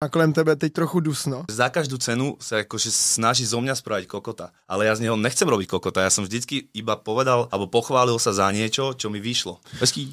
a kolem tebe teď trochu dusno. Za každú cenu sa akože snaží zo mňa spraviť kokota, ale ja z neho nechcem robiť kokota, ja som vždycky iba povedal alebo pochválil sa za niečo, čo mi vyšlo.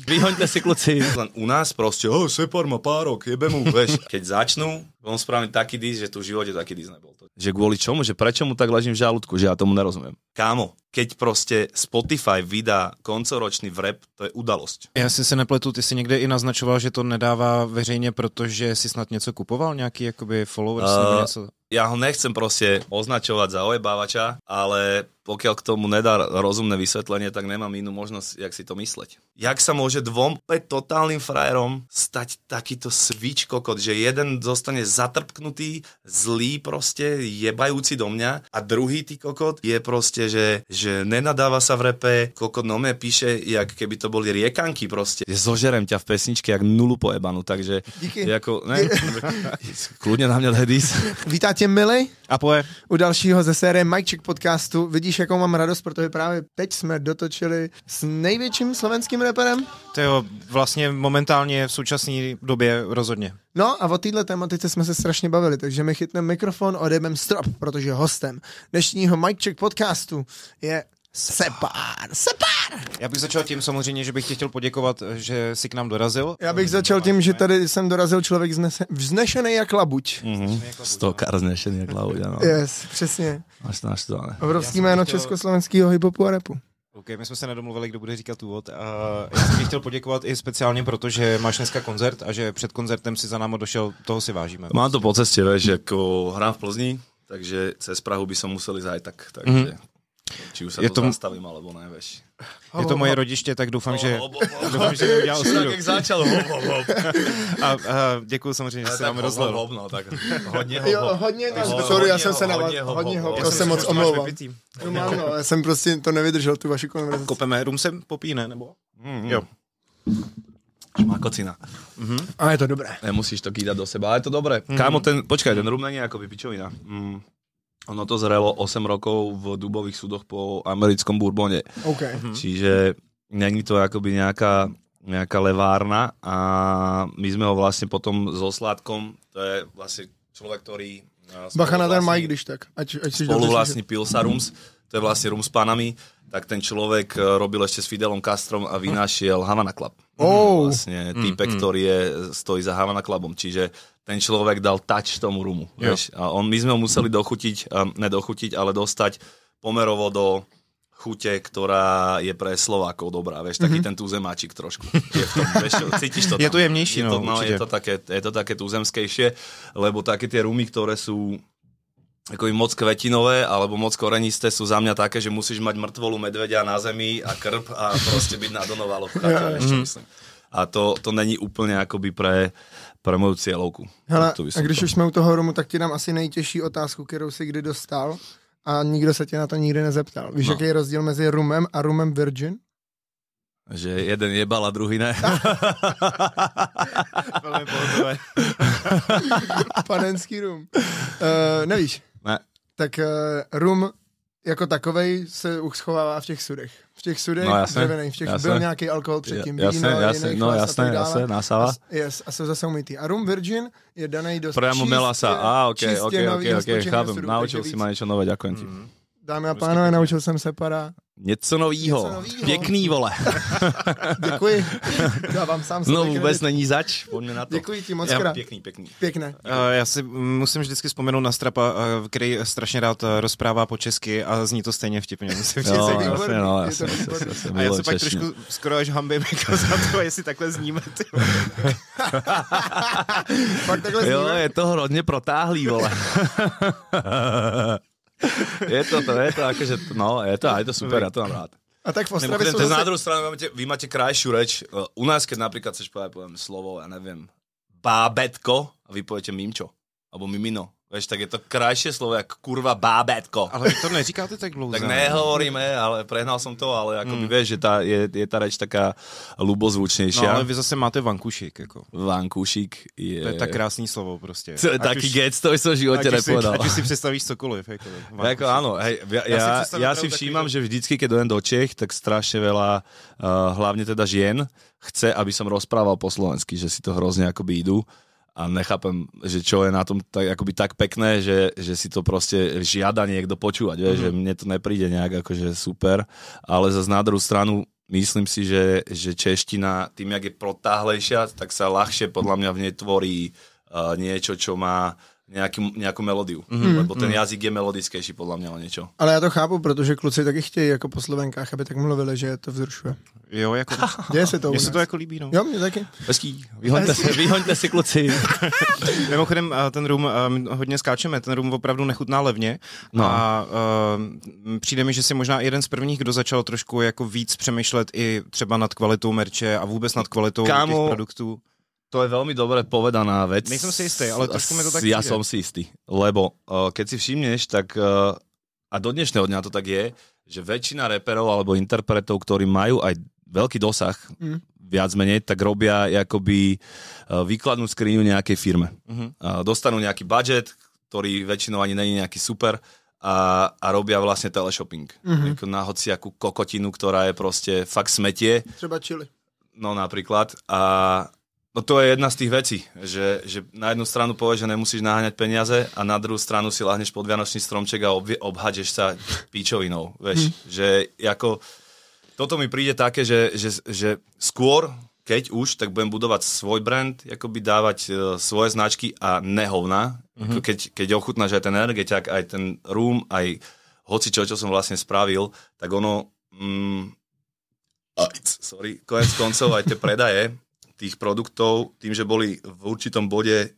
Vyhoňte si kluci. Len u nás proste, oh, separ ma párok, jebe mu, veš. Keď začnú, on spravím taký dis, že tu v živote taký dis nebol. To. Že kvôli čomu? Že prečo mu tak ležím v žalúdku? Že ja tomu nerozumiem. Kámo, keď proste Spotify vydá koncoročný vrep, to je udalosť. Já si se nepletu, ty si někde i naznačoval, že to nedává veřejně, protože si snad něco kupoval, nějaký followers uh, nebo eh, něco? ja ho nechcem proste označovať za ojebávača, ale pokiaľ k tomu nedá rozumné vysvetlenie, tak nemám inú možnosť, jak si to mysleť. Jak sa môže dvom peť totálnym frajerom stať takýto svič kokot, že jeden zostane zatrpknutý, zlý proste, jebajúci do mňa a druhý ty kokot je proste, že, že nenadáva sa v repe, kokot nome píše, jak keby to boli riekanky proste. Zožerem ťa v pesničke jak nulu pojebanu, takže... Díky. Ako, ne, kľudne na mňa daj tě, Mili. A poje. U dalšího ze série Mike Check podcastu. Vidíš, jakou mám radost, protože právě teď jsme dotočili s největším slovenským reperem. To jo, vlastně momentálně v současné době rozhodně. No a o této tematice jsme se strašně bavili, takže my chytneme mikrofon, odebem strop, protože hostem dnešního Mike Check podcastu je Sepár, sepár! Já bych začal tím samozřejmě, že bych tě chtěl poděkovat, že jsi k nám dorazil. Já bych začal tím, že tady jsem dorazil člověk znese, vznešený jak labuť. Mm-hmm. Stokár vznešený jak labuť, ano. Yes, přesně. Až to, až to, ale. Obrovský jméno chtěl... československého hiphopu a rapu. OK, my jsme se nedomluvili, kdo bude říkat úvod. A já jsem chtěl poděkovat i speciálně proto, že máš dneska koncert a že před koncertem si za námo došel, toho si vážíme. Mám to po cestě, že jako hrám v Plzni, takže cez Prahu by som musel ísť aj tak. Takže mhm. mm-hmm či už sa je to, to zastavím, alebo ne, veš. Je to moje rodište, tak dúfam, že, oh, oh, že neudělá ostudu. Jak začal, hop, hop, hop. A, a děkuju samozřejmě, že se nám rozlel. Hop, no, tak hodně hop, jo, hodně, hop, no, sorry, ja som sa na vás, Hodne hop, to se moc omlouvám. No, no, já jsem prostě to nevydržal, tu vašu konverzaci. Kopeme, rum sem popí, ne, nebo? Mm-hmm. jo. Má kocina. Mm-hmm. A je to dobré. Nemusíš to kýdať do seba, ale je to dobré. Mm-hmm. Kámo, ten, počkaj, ten rum není ako pičovina. Mm ono to zrelo 8 rokov v dubových súdoch po americkom burbone. Okay. Mhm. Čiže není to akoby nejaká, nejaká levárna a my sme ho vlastne potom so sladkom, to je vlastne človek, ktorý... E, Bacha na ten Mike, když tak. Ať, ať spolu vlastne Pilsa rums, to je vlastne Room s panami, tak ten človek e, robil ešte s Fidelom Castrom a vynášiel Havana Club. Oh. Vlastne týpek, mm, mm. ktorý je, stojí za Havana Clubom. Čiže ten človek dal tač tomu rumu. Vieš? A on, my sme ho museli dochutiť, um, nedochutiť, ale dostať pomerovo do chute, ktorá je pre Slovákov dobrá. Vieš, taký mm-hmm. ten tuzemáčik trošku. Je v tom, vieš, cítiš to tam. Je to jemnejší, je to, no, no je, to také, je to také tuzemskejšie, lebo také tie rumy, ktoré sú ako moc kvetinové alebo moc korenisté sú za mňa také, že musíš mať mŕtvolu medvedia na zemi a krb a proste byť nadonovalo v chate, ja. čo mhm. A to, to není úplne akoby pre, pro moju cílovku. Hele, a když už jsme u toho Romu, tak ti dám asi nejtěžší otázku, kterou si kdy dostal a nikdo se tě na to nikdy nezeptal. Víš, no. jaký je rozdíl mezi rumem a rumem virgin? Že jeden jebal a druhý ne. Panenský rum. Uh, nevíš? Ne. Tak uh, rum jako takovej se uchovává v těch sudech těch sudech no, jasne, drevených, v těch jasne, byl nějaký alkohol předtím, jasne, víno, jasne, jiný no, jasné, a tak A, yes, a jsou zase umytý. A rum virgin je daný dost Priamo čistě, melasa. Á, ah, ok, čistě ok, ok, okay chápem. Naučil si ma niečo nové, ďakujem ti. Mm. Dámy a pánové, naučil jsem se para. Něco novýho. Něco novýho. Pěkný, vole. Děkuji. Já vám sám No vůbec není zač, pojďme na to. Děkuji ti moc já, krát. Pěkný, pěkný. Pěkné. Uh, já si musím vždycky vzpomenout na strapa, uh, který strašně rád eh, rozprává po česky a zní to stejně vtipně. Musím no, jasně, výborný, no, no, A já se pak trošku skoro až hambím jako za to, jestli takhle zníme. pak takhle jo, je to hodně protáhlý, vole. je to to, je to akože, no, je to, aj to super, ja to mám rád. A tak v Ostrave sú zase... Na druhú stranu, vy máte, vy máte krajšiu reč. Eh, u nás, keď napríklad chceš povedať, poviem slovo, ja neviem, bábetko, a vy poviete mimčo, alebo mimino. Veš, tak je to krajšie slovo, jak kurva bábetko. Ale to neříkáte tak dlouho. tak nehovoríme, ale prehnal som to, ale akoby mm. vieš, že tá, je, je tá reč taká ľubozvučnejšia. No ale vy zase máte vankušik. Ako. Vankušik je... To je tak krásne slovo proste. To je taký gec, to som v živote nepovedal. Ať si predstavíš cokoliv. Jako, ako, áno, hej, ja, ja, si, ja si všímam, že vždycky, keď dojem do Čech, tak strašne veľa, uh, hlavne teda žien, chce, aby som rozprával po slovensky, že si to hrozne akoby idú a nechápem, že čo je na tom tak, akoby tak pekné, že, že si to proste žiada niekto počúvať, vie, mm. že mhm. mne to nepríde nejak akože super, ale zase na druhú stranu myslím si, že, že čeština tým, jak je protáhlejšia, tak sa ľahšie podľa mňa v nej tvorí uh, niečo, čo má Nějaký, nějakou melodiu, mm-hmm. lebo ten mhm. jazyk je melodickejší podle mě o něco. Ale já to chápu, protože kluci taky chtějí jako po slovenkách, aby tak mluvili, že to vzrušuje. Jo, jako... Děje se to Mně se to jako líbí, no. Jo, mě taky. Hezký. Vyhoňte Hezký. si, vyhoňte si, kluci. Mimochodem, eh, ten rum, eh, hodně skáčeme, ten rum opravdu nechutná levně no. a uh, přijde mi, že si možná jeden z prvních, kdo začal trošku jako víc přemýšlet i třeba nad kvalitou merče a vůbec nad kvalitou Kámo, těch produktů. To je veľmi dobre povedaná vec. Nie som si istý, ale trošku mi to tak Ja ide. som si istý, lebo uh, keď si všimneš, tak uh, a do dnešného dňa to tak je, že väčšina reperov alebo interpretov, ktorí majú aj veľký dosah, mm. viac menej, tak robia akoby uh, eh, výkladnú skriňu nejakej firme. Mm-hmm. Uh, dostanú nejaký budget, ktorý väčšinou ani není nejaký super, a, a robia vlastne teleshopping. Mm-hmm. Na hociakú kokotinu, ktorá je proste fakt smetie. Třeba čili. No napríklad. A, No to je jedna z tých vecí, že, že na jednu stranu povieš, že nemusíš naháňať peniaze a na druhú stranu si lahneš pod vianočný stromček a obvi- obhadžeš sa píčovinou, vieš. Hm. Že ako, toto mi príde také, že, že, že skôr, keď už, tak budem budovať svoj brand, akoby dávať uh, svoje značky a nehovna. Mm-hmm. Keď, keď ochutnáš aj ten energeťak, aj ten room, aj hoci čo, čo som vlastne spravil, tak ono... Mm, sorry, konec koncov aj tie predaje tých produktov, tým, že boli v určitom bode e,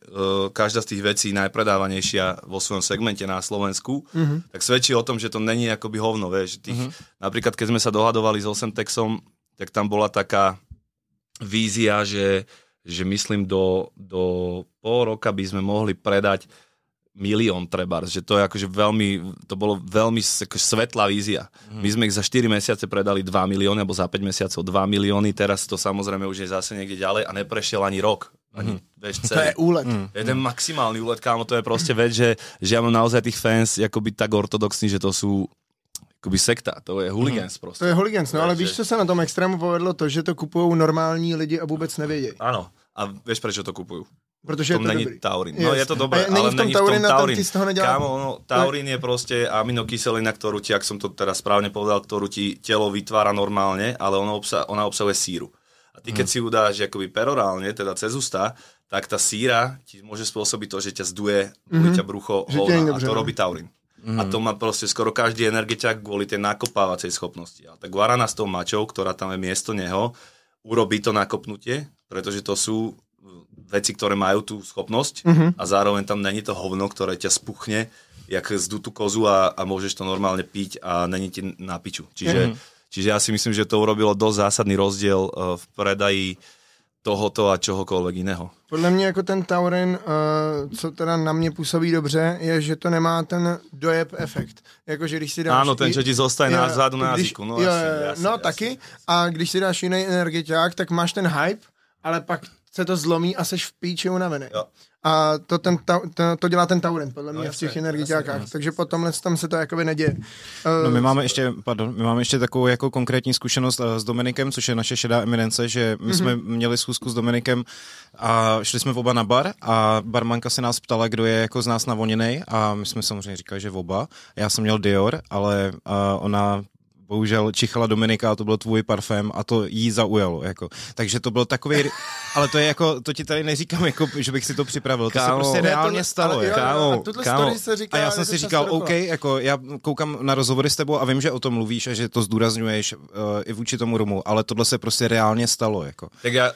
každá z tých vecí najpredávanejšia vo svojom segmente na Slovensku, mm-hmm. tak svedčí o tom, že to není akoby hovno, vieš. Tých, mm-hmm. Napríklad, keď sme sa dohadovali s Texom, tak tam bola taká vízia, že, že myslím do, do pol roka by sme mohli predať milión trebar, že to je akože veľmi, to bolo veľmi akože svetlá vízia. Mm. My sme ich za 4 mesiace predali 2 milióny, alebo za 5 mesiacov 2 milióny, teraz to samozrejme už je zase niekde ďalej a neprešiel ani rok. Ani, mm. vieš, celý. To je úlet. Mm. Mhm. Mhm. Je ten maximálny úlet, kámo, to je proste vec, že, že ja mám naozaj tých fans akoby tak ortodoxní, že to sú akoby sekta, to je hooligans mm. proste. To je hooligans, no ale že... víš, co sa na tom extrému povedlo? To, že to kupujú normální lidi a vůbec nevedie. Ano, a vieš, prečo to kupujú? Protože je to není dobrý. taurín. No yes. je to dobré, není ale v tom není taurín, v tom taurín. Z toho Kámo, no, taurín je proste aminokyselina, ktorú ti, ak som to teraz správne povedal, ktorú ti telo vytvára normálne, ale ona, obsa- ona obsahuje síru. A ty, keď hmm. si ju dáš akoby perorálne, teda cez ústa, tak tá síra ti môže spôsobiť to, že ťa zduje, mm-hmm. ťa brucho, hovna, a to no. robí taurín. Mm. A hmm. to má proste skoro každý energetiak kvôli tej nakopávacej schopnosti. A tak guarana s tou mačou, ktorá tam je miesto neho, urobí to nakopnutie, pretože to sú veci, ktoré majú tú schopnosť mm-hmm. a zároveň tam není to hovno, ktoré ťa spuchne, jak zdú tú kozu a, a môžeš to normálne piť a není ti na piču. Čiže, mm-hmm. čiže ja si myslím, že to urobilo dosť zásadný rozdiel uh, v predaji tohoto a čohokoľvek iného. Podle mě jako ten Taurin, uh, e, co teda na mě působí dobře, je, že to nemá ten dojeb efekt. Jakože když si dáš... Áno, ten, že ti zostaje na zádu na jazyku. No, no taky. A když si dáš jiný energiťák, tak máš ten hype, ale pak se to zlomí a seš v píči unavený. Jo. A to, ten, ta, to, to dělá ten taurin, podle mě, no, v těch energiťákách. Takže po tomhle tam se to jakoby neděje. No my eh, máme ještě, pardon, my máme ještě takovou jako konkrétní zkušenost eh, s Dominikem, což je naše šedá eminence, že my mm-hmm. jsme mhm. měli schůzku s Dominikem a šli jsme oba na bar a barmanka se nás ptala, kdo je jako z nás navoněný a my jsme samozřejmě říkali, že oba. Já jsem měl Dior, ale eh, ona bohužel čichala Dominika a to byl tvůj parfém a to jí zaujalo. Jako. Takže to byl takový, ale to je jako, to ti tady neříkám, jako, že bych si to připravil. Kámo, to se prostě reálně to, stalo. Ale, kámo, a, kámo. Se říká, a já jsem si říkal, dokola. OK, jako já koukám na rozhovory s tebou a vím, že o tom mluvíš a že to zdůrazňuješ uh, i vůči tomu Romu, ale tohle se prostě reálně stalo. Jako. Tak já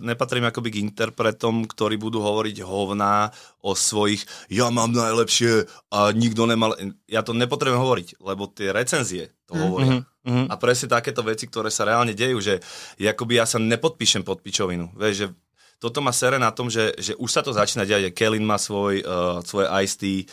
nepatrím jakoby k interpretom, který budu hovoriť hovná o svojich, ja mám najlepšie a nikto nemal... Ja to nepotrebujem hovoriť, lebo tie recenzie to mm. hovoria. Mm-hmm. A presne takéto veci, ktoré sa reálne dejú, že akoby ja sa nepodpíšem pod pičovinu. Vieš, že toto má sere na tom, že, že už sa to začína diať. Kelin má svoj, uh, svoje ICT, uh, eh,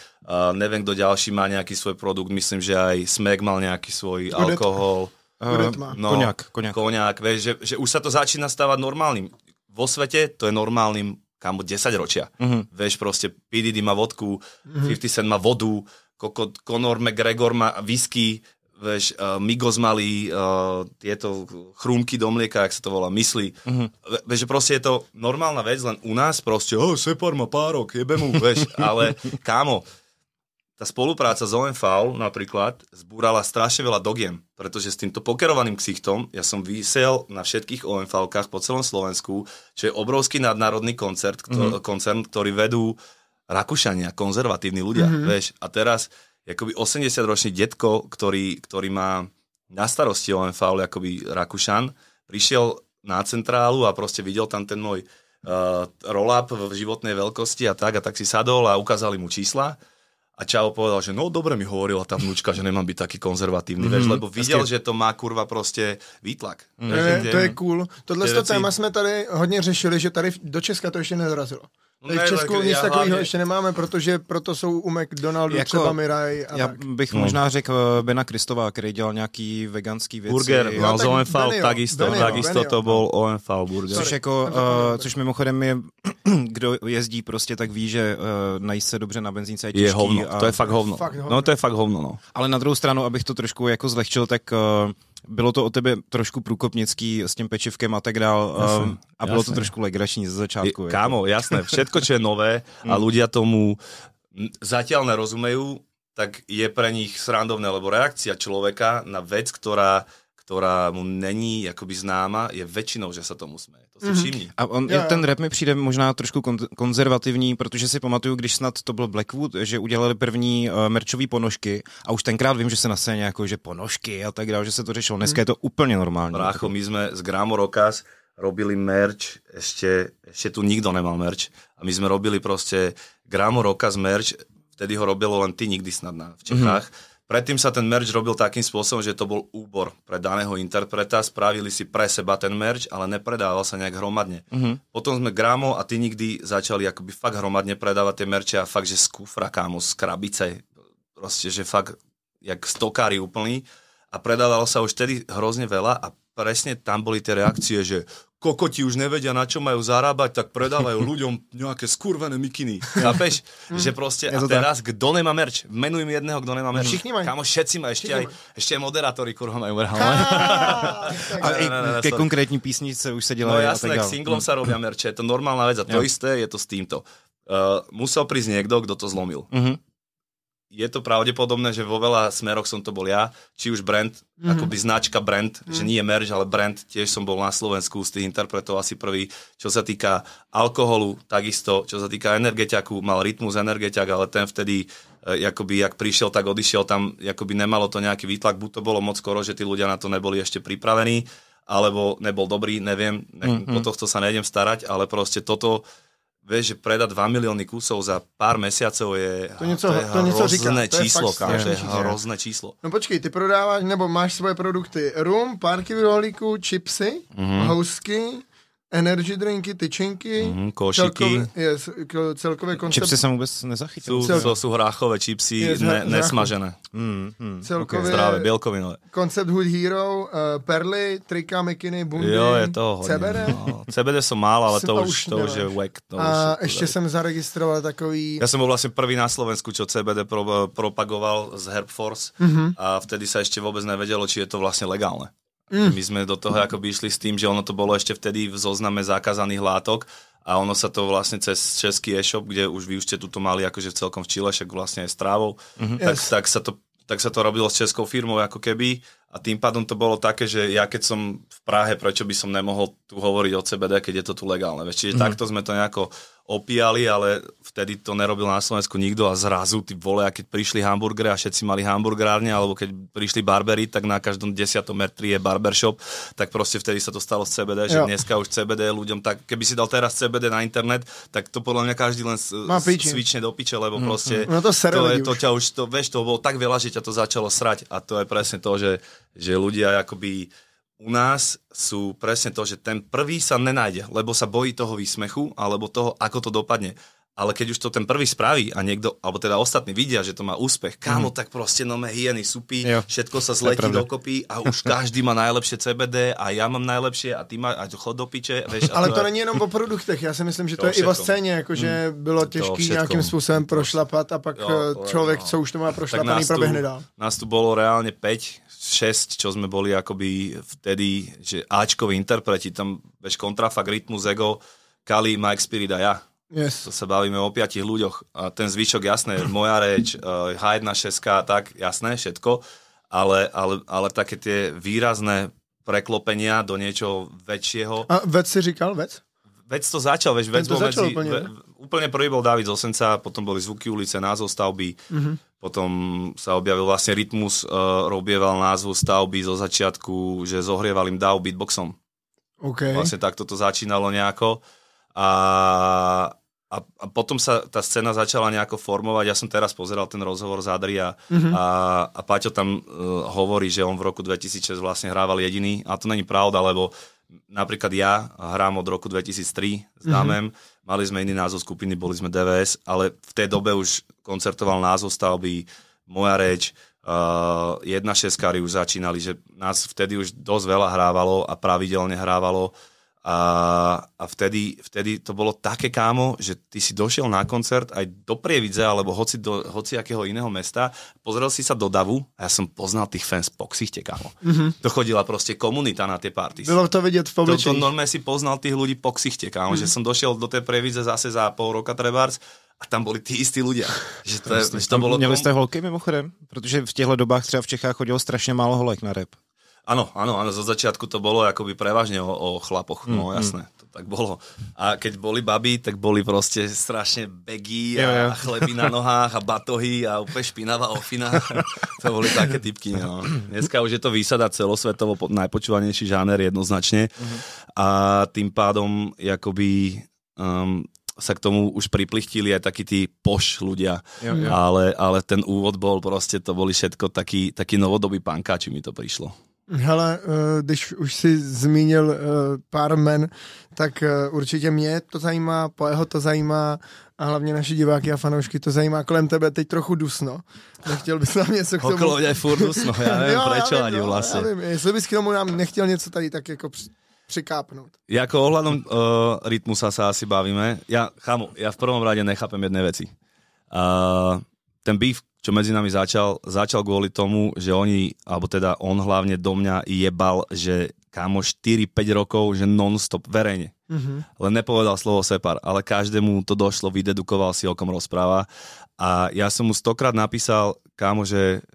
neviem, kto ďalší má nejaký svoj produkt, myslím, že aj Smek mal nejaký svoj Udet. alkohol. Uh, no, koniak, koniak. Koniak, vieš, že, že už sa to začína stávať normálnym. Vo svete to je normálnym kamo 10 ročia. Mm-hmm. Vieš, proste PDD má vodku, mm-hmm. 50 Cent má vodu, Coco, Conor McGregor má whisky, vieš, uh, Migos mali uh, eh, tieto chrúmky do mlieka, ak sa to volá, mysli. Mm-hmm. Uh-huh. Vieš, že proste je to normálna vec, len u nás proste, oh, Separ má párok, jebe mu, vieš, ale kámo, tá spolupráca s OMV napríklad zbúrala strašne veľa dogiem, pretože s týmto pokerovaným ksichtom ja som vysiel na všetkých omv po celom Slovensku, čo je obrovský nadnárodný koncert, ktor- mm-hmm. koncern, ktorý vedú Rakúšania, konzervatívni ľudia, mm-hmm. vieš. A teraz akoby 80-ročný detko, ktorý, ktorý má na starosti OMV akoby Rakúšan, prišiel na centrálu a proste videl tam ten môj uh, roll-up v životnej veľkosti a tak a tak si sadol a ukázali mu čísla a Čavo povedal, že no dobre mi hovorila tá vnúčka, že nemám byť taký konzervatívny, mm-hmm. veš, lebo videl, že to má kurva prostě výtlak. Mm. Je, to je cool. Tohle téma jsme tady hodně řešili, že tady do Česka to ještě nedorazilo. Tady no v Česku nic takového hlavně... ještě nemáme, protože proto jsou u McDonaldu jako, třeba Mirai. A já tak. bych hmm. možná řekl eh, Bena Kristová, který dělal nějaký veganský věci. Burger, no, no, z OMV, tak takisto, Benio, jisto Benio, to no. byl OMV burger. Což, jako, uh, což mimochodem je, kdo jezdí prostě, tak ví, že uh, najíst se dobře na benzínce je těžký. Je hovno, a... to je fakt hovno. fakt hovno. No to je fakt hovno, no. Ale na druhou stranu, abych to trošku jako zlehčil, tak uh, bylo to o tebe trošku průkopnický s tím pečivkem a tak dál jasne, um, a bylo to trošku legrační ze začátku. Je, kámo, jasné, všetko, čo je nové a hmm. ľudia tomu zatiaľ nerozumejú, tak je pre nich srandovné, lebo reakcia človeka na vec, ktorá která mu není jakoby známa, je většinou, že se tomu směje. To si mm všimni. A on, yeah. ten rap mi přijde možná trošku kon- konzervativní, protože si pamatuju, když snad to byl Blackwood, že udělali první uh, eh, merčové ponožky a už tenkrát vím, že se na scéně jako, že ponožky a tak dále, že se to řešilo. Dneska mm. je to mhm. úplně normální. Brácho, my jsme z Gramo Rokas robili merch, ešte, ešte tu nikto nemal merch a my sme robili proste Grámo Rokas merch, vtedy ho robilo len ty nikdy snad na, v Čechách. Mm-hmm Predtým sa ten merch robil takým spôsobom, že to bol úbor pre daného interpreta, spravili si pre seba ten merch, ale nepredával sa nejak hromadne. Uh-huh. Potom sme Gramo a ty nikdy začali akoby fakt hromadne predávať tie merče a fakt, že z kufra, kámo, z krabice, proste, že fakt, jak stokári úplný a predávalo sa už tedy hrozne veľa a presne tam boli tie reakcie, že kokoti už nevedia, na čo majú zarábať, tak predávajú ľuďom nejaké skurvené mikiny. Hm. Chápeš? Hm. že proste, a teraz, kto nemá merč? Menujem jedného, kto nemá merč. Všichni majú. Kámo, všetci majú, ešte aj, ešte aj moderátori, kurva, majú merč. a tie konkrétní písnice už sa delajú. No jasné, k singlom hm. sa robia merče, je to normálna vec a to isté je to s týmto. Eh, musel prísť niekto, kto to zlomil. Mhm je to pravdepodobné, že vo veľa smeroch som to bol ja, či už brand, mm-hmm. akoby značka brand, mm-hmm. že nie je merch, ale brand, tiež som bol na Slovensku z tých interpretov asi prvý. Čo sa týka alkoholu, takisto, čo sa týka energetiaku, mal rytmus energetiak, ale ten vtedy, e, eh, akoby, ak prišiel, tak odišiel, tam akoby nemalo to nejaký výtlak, buď to bolo moc skoro, že tí ľudia na to neboli ešte pripravení, alebo nebol dobrý, neviem, ne, mm-hmm. o tohto sa nejdem starať, ale proste toto vieš, že predať 2 milióny kusov za pár mesiacov je, to, něco, to je to hrozné číslo, to je, kámo, je hrozné číslo. No počkej, ty prodáváš, nebo máš svoje produkty rum, v rohlíku, čipsy, mm-hmm. housky, energy drinky, tyčinky, mm, košiky. Celkové, yes, celkové koncept... Čipsy jsem vůbec nezachytil. Jsou, to jsou hráchové čipsy, yes, ne, nesmažené. Mm, mm, celkově okay. Zdravé, bělkovinové. Koncept Hood Hero, uh, perly, trika, mikiny, bundy, jo, je to CBD. No, CBD jsou málo, ale to, už, to už je wack. To a už ještě jsem zaregistroval takový... Já jsem byl vlastně prvý na Slovensku, čo CBD pro, propagoval z Herbforce mm -hmm. a vtedy sa ešte vůbec nevedelo, či je to vlastně legálne. Mm. My sme do toho ako išli s tým, že ono to bolo ešte vtedy v zozname zakázaných látok a ono sa to vlastne cez český e-shop, kde už vy už ste tuto mali akože celkom v Chile, však vlastne aj s trávou, mm-hmm. tak, yes. tak, sa to, tak sa to robilo s českou firmou ako keby a tým pádom to bolo také, že ja keď som v Prahe, prečo by som nemohol tu hovoriť o CBD, keď je to tu legálne. Čiže mm-hmm. takto sme to nejako uh, opíjali, ale vtedy to nerobil na Slovensku nikto a zrazu ty vole, a keď prišli hamburgery a všetci mali hamburgerárne, alebo keď prišli barbery, tak na každom desiatom metri je barbershop, tak proste vtedy sa to stalo z CBD, jo. dneska už CBD ľuďom, tak keby si dal teraz CBD na internet, tak to podľa mňa každý len svične do piče, lebo mm, proste mm. No to, to, je, to ťa už, to, vieš, to bolo tak veľa, že ťa to začalo srať a to je presne to, že, že ľudia akoby u nás sú presne to, že ten prvý sa nenájde, lebo sa bojí toho výsmechu alebo toho, ako to dopadne ale keď už to ten prvý spraví a niekto, alebo teda ostatní vidia, že to má úspech, mhm. kámo, mm. tak proste nome hieny supy, jo, všetko sa zletí dokopy a už každý má najlepšie CBD a ja mám najlepšie a ty má, a chod do piče. Vieš, ale to, to není jenom o produktech, já si myslím, že to, to je všetko. i o scéně, akože mm. bylo těžké nějakým způsobem prošlapat a pak jo, eh, člověk, no. co už to má prošlapaný, proběhne dál. Nás tu bolo reálne 5, 6, čo sme boli akoby vtedy, že Ačkovi interpreti, tam, veš, kontrafakt, rytmus, ego, Kali, Mike Spirit a ja Yes. To sa bavíme o piatich ľuďoch. A ten zvyšok, jasné, moja reč, H1, eh, 6 tak, jasné, všetko. Ale, ale, ale také tie výrazné preklopenia do niečoho väčšieho. A vec si říkal, vec? Vec to začal, veď vec, vec bol začal medzi, úplne, ve, úplne prvý bol David Zosenca, potom boli zvuky ulice, názov stavby, mm-hmm. potom sa objavil vlastne Rytmus, uh, robieval názvu stavby zo začiatku, že zohrieval im DAO beatboxom. Okay. Vlastne takto to začínalo nejako. A, a, a potom sa tá scéna začala nejako formovať. Ja som teraz pozeral ten rozhovor z Adria mm-hmm. a, a Paťo tam uh, hovorí, že on v roku 2006 vlastne hrával jediný. A to není pravda, lebo napríklad ja hrám od roku 2003 s mhm. Damem, mm-hmm. mali sme iný názov skupiny, boli sme DVS, ale v tej dobe už koncertoval názov stavby, moja reč, uh, jedna šeskári už začínali, že nás vtedy už dosť veľa hrávalo a pravidelne hrávalo. A, a vtedy, vtedy to bolo také kámo, že ty si došiel na koncert aj do Prievidze alebo hoci, do, hoci akého iného mesta, pozrel si sa do davu a ja som poznal tých fans po ksichte, kámo. Mm-hmm. To chodila proste komunita na tie party. Bolo to vedieť v pobličí. To, to normálne si poznal tých ľudí po ksichte, kámo, mm-hmm. že som došiel do tej Prievidze zase za pol roka trebárs a tam byli tí istí ľudia. Že to, je, že to bolo... Měli jste holky mimochodem? Protože v těchto dobách třeba v Čechách chodilo strašně málo holek na rep. Áno, áno, áno, zo začiatku to bolo akoby prevažne o, o chlapoch, no mm, mm. jasné, to tak bolo. A keď boli baby, tak boli proste strašne begy a yeah, chleby na nohách a batohy a úplne špinavá ofina. to boli také typky, no. Dneska už je to výsada celosvetovo najpočúvanejší žáner jednoznačne mm-hmm. a tým pádom jakoby... Um, sa k tomu už priplichtili aj takí tí poš ľudia. Jo, jo. Ale, ale ten úvod bol proste, to boli všetko taký, taký novodobý pankáči mi to prišlo. Hele, eh, když už si zmínil eh, pár men, tak eh, určitě mě to zajímá, Poeho to zajímá a hlavně naši diváky a fanoušky to zajímá. Kolem tebe teď trochu dusno. Nechtěl bys nám něco k tomu... Okolo je furt dusno, já nevím, jo, ani no, vlasy. Já jestli bys k tomu nám nechtěl něco tady tak jako přikápnout. Jako ohledom uh, rytmu sa, sa asi bavíme. Já chámo, já v prvom rade nechápem jedné veci. Uh, ten beef, čo medzi nami začal, začal kvôli tomu, že oni, alebo teda on hlavne do mňa jebal, že kámo 4-5 rokov, že non-stop verejne. Mm-hmm. Len nepovedal slovo separ, ale každému to došlo, vydedukoval si, o kom rozpráva. A ja som mu stokrát napísal, kámo, že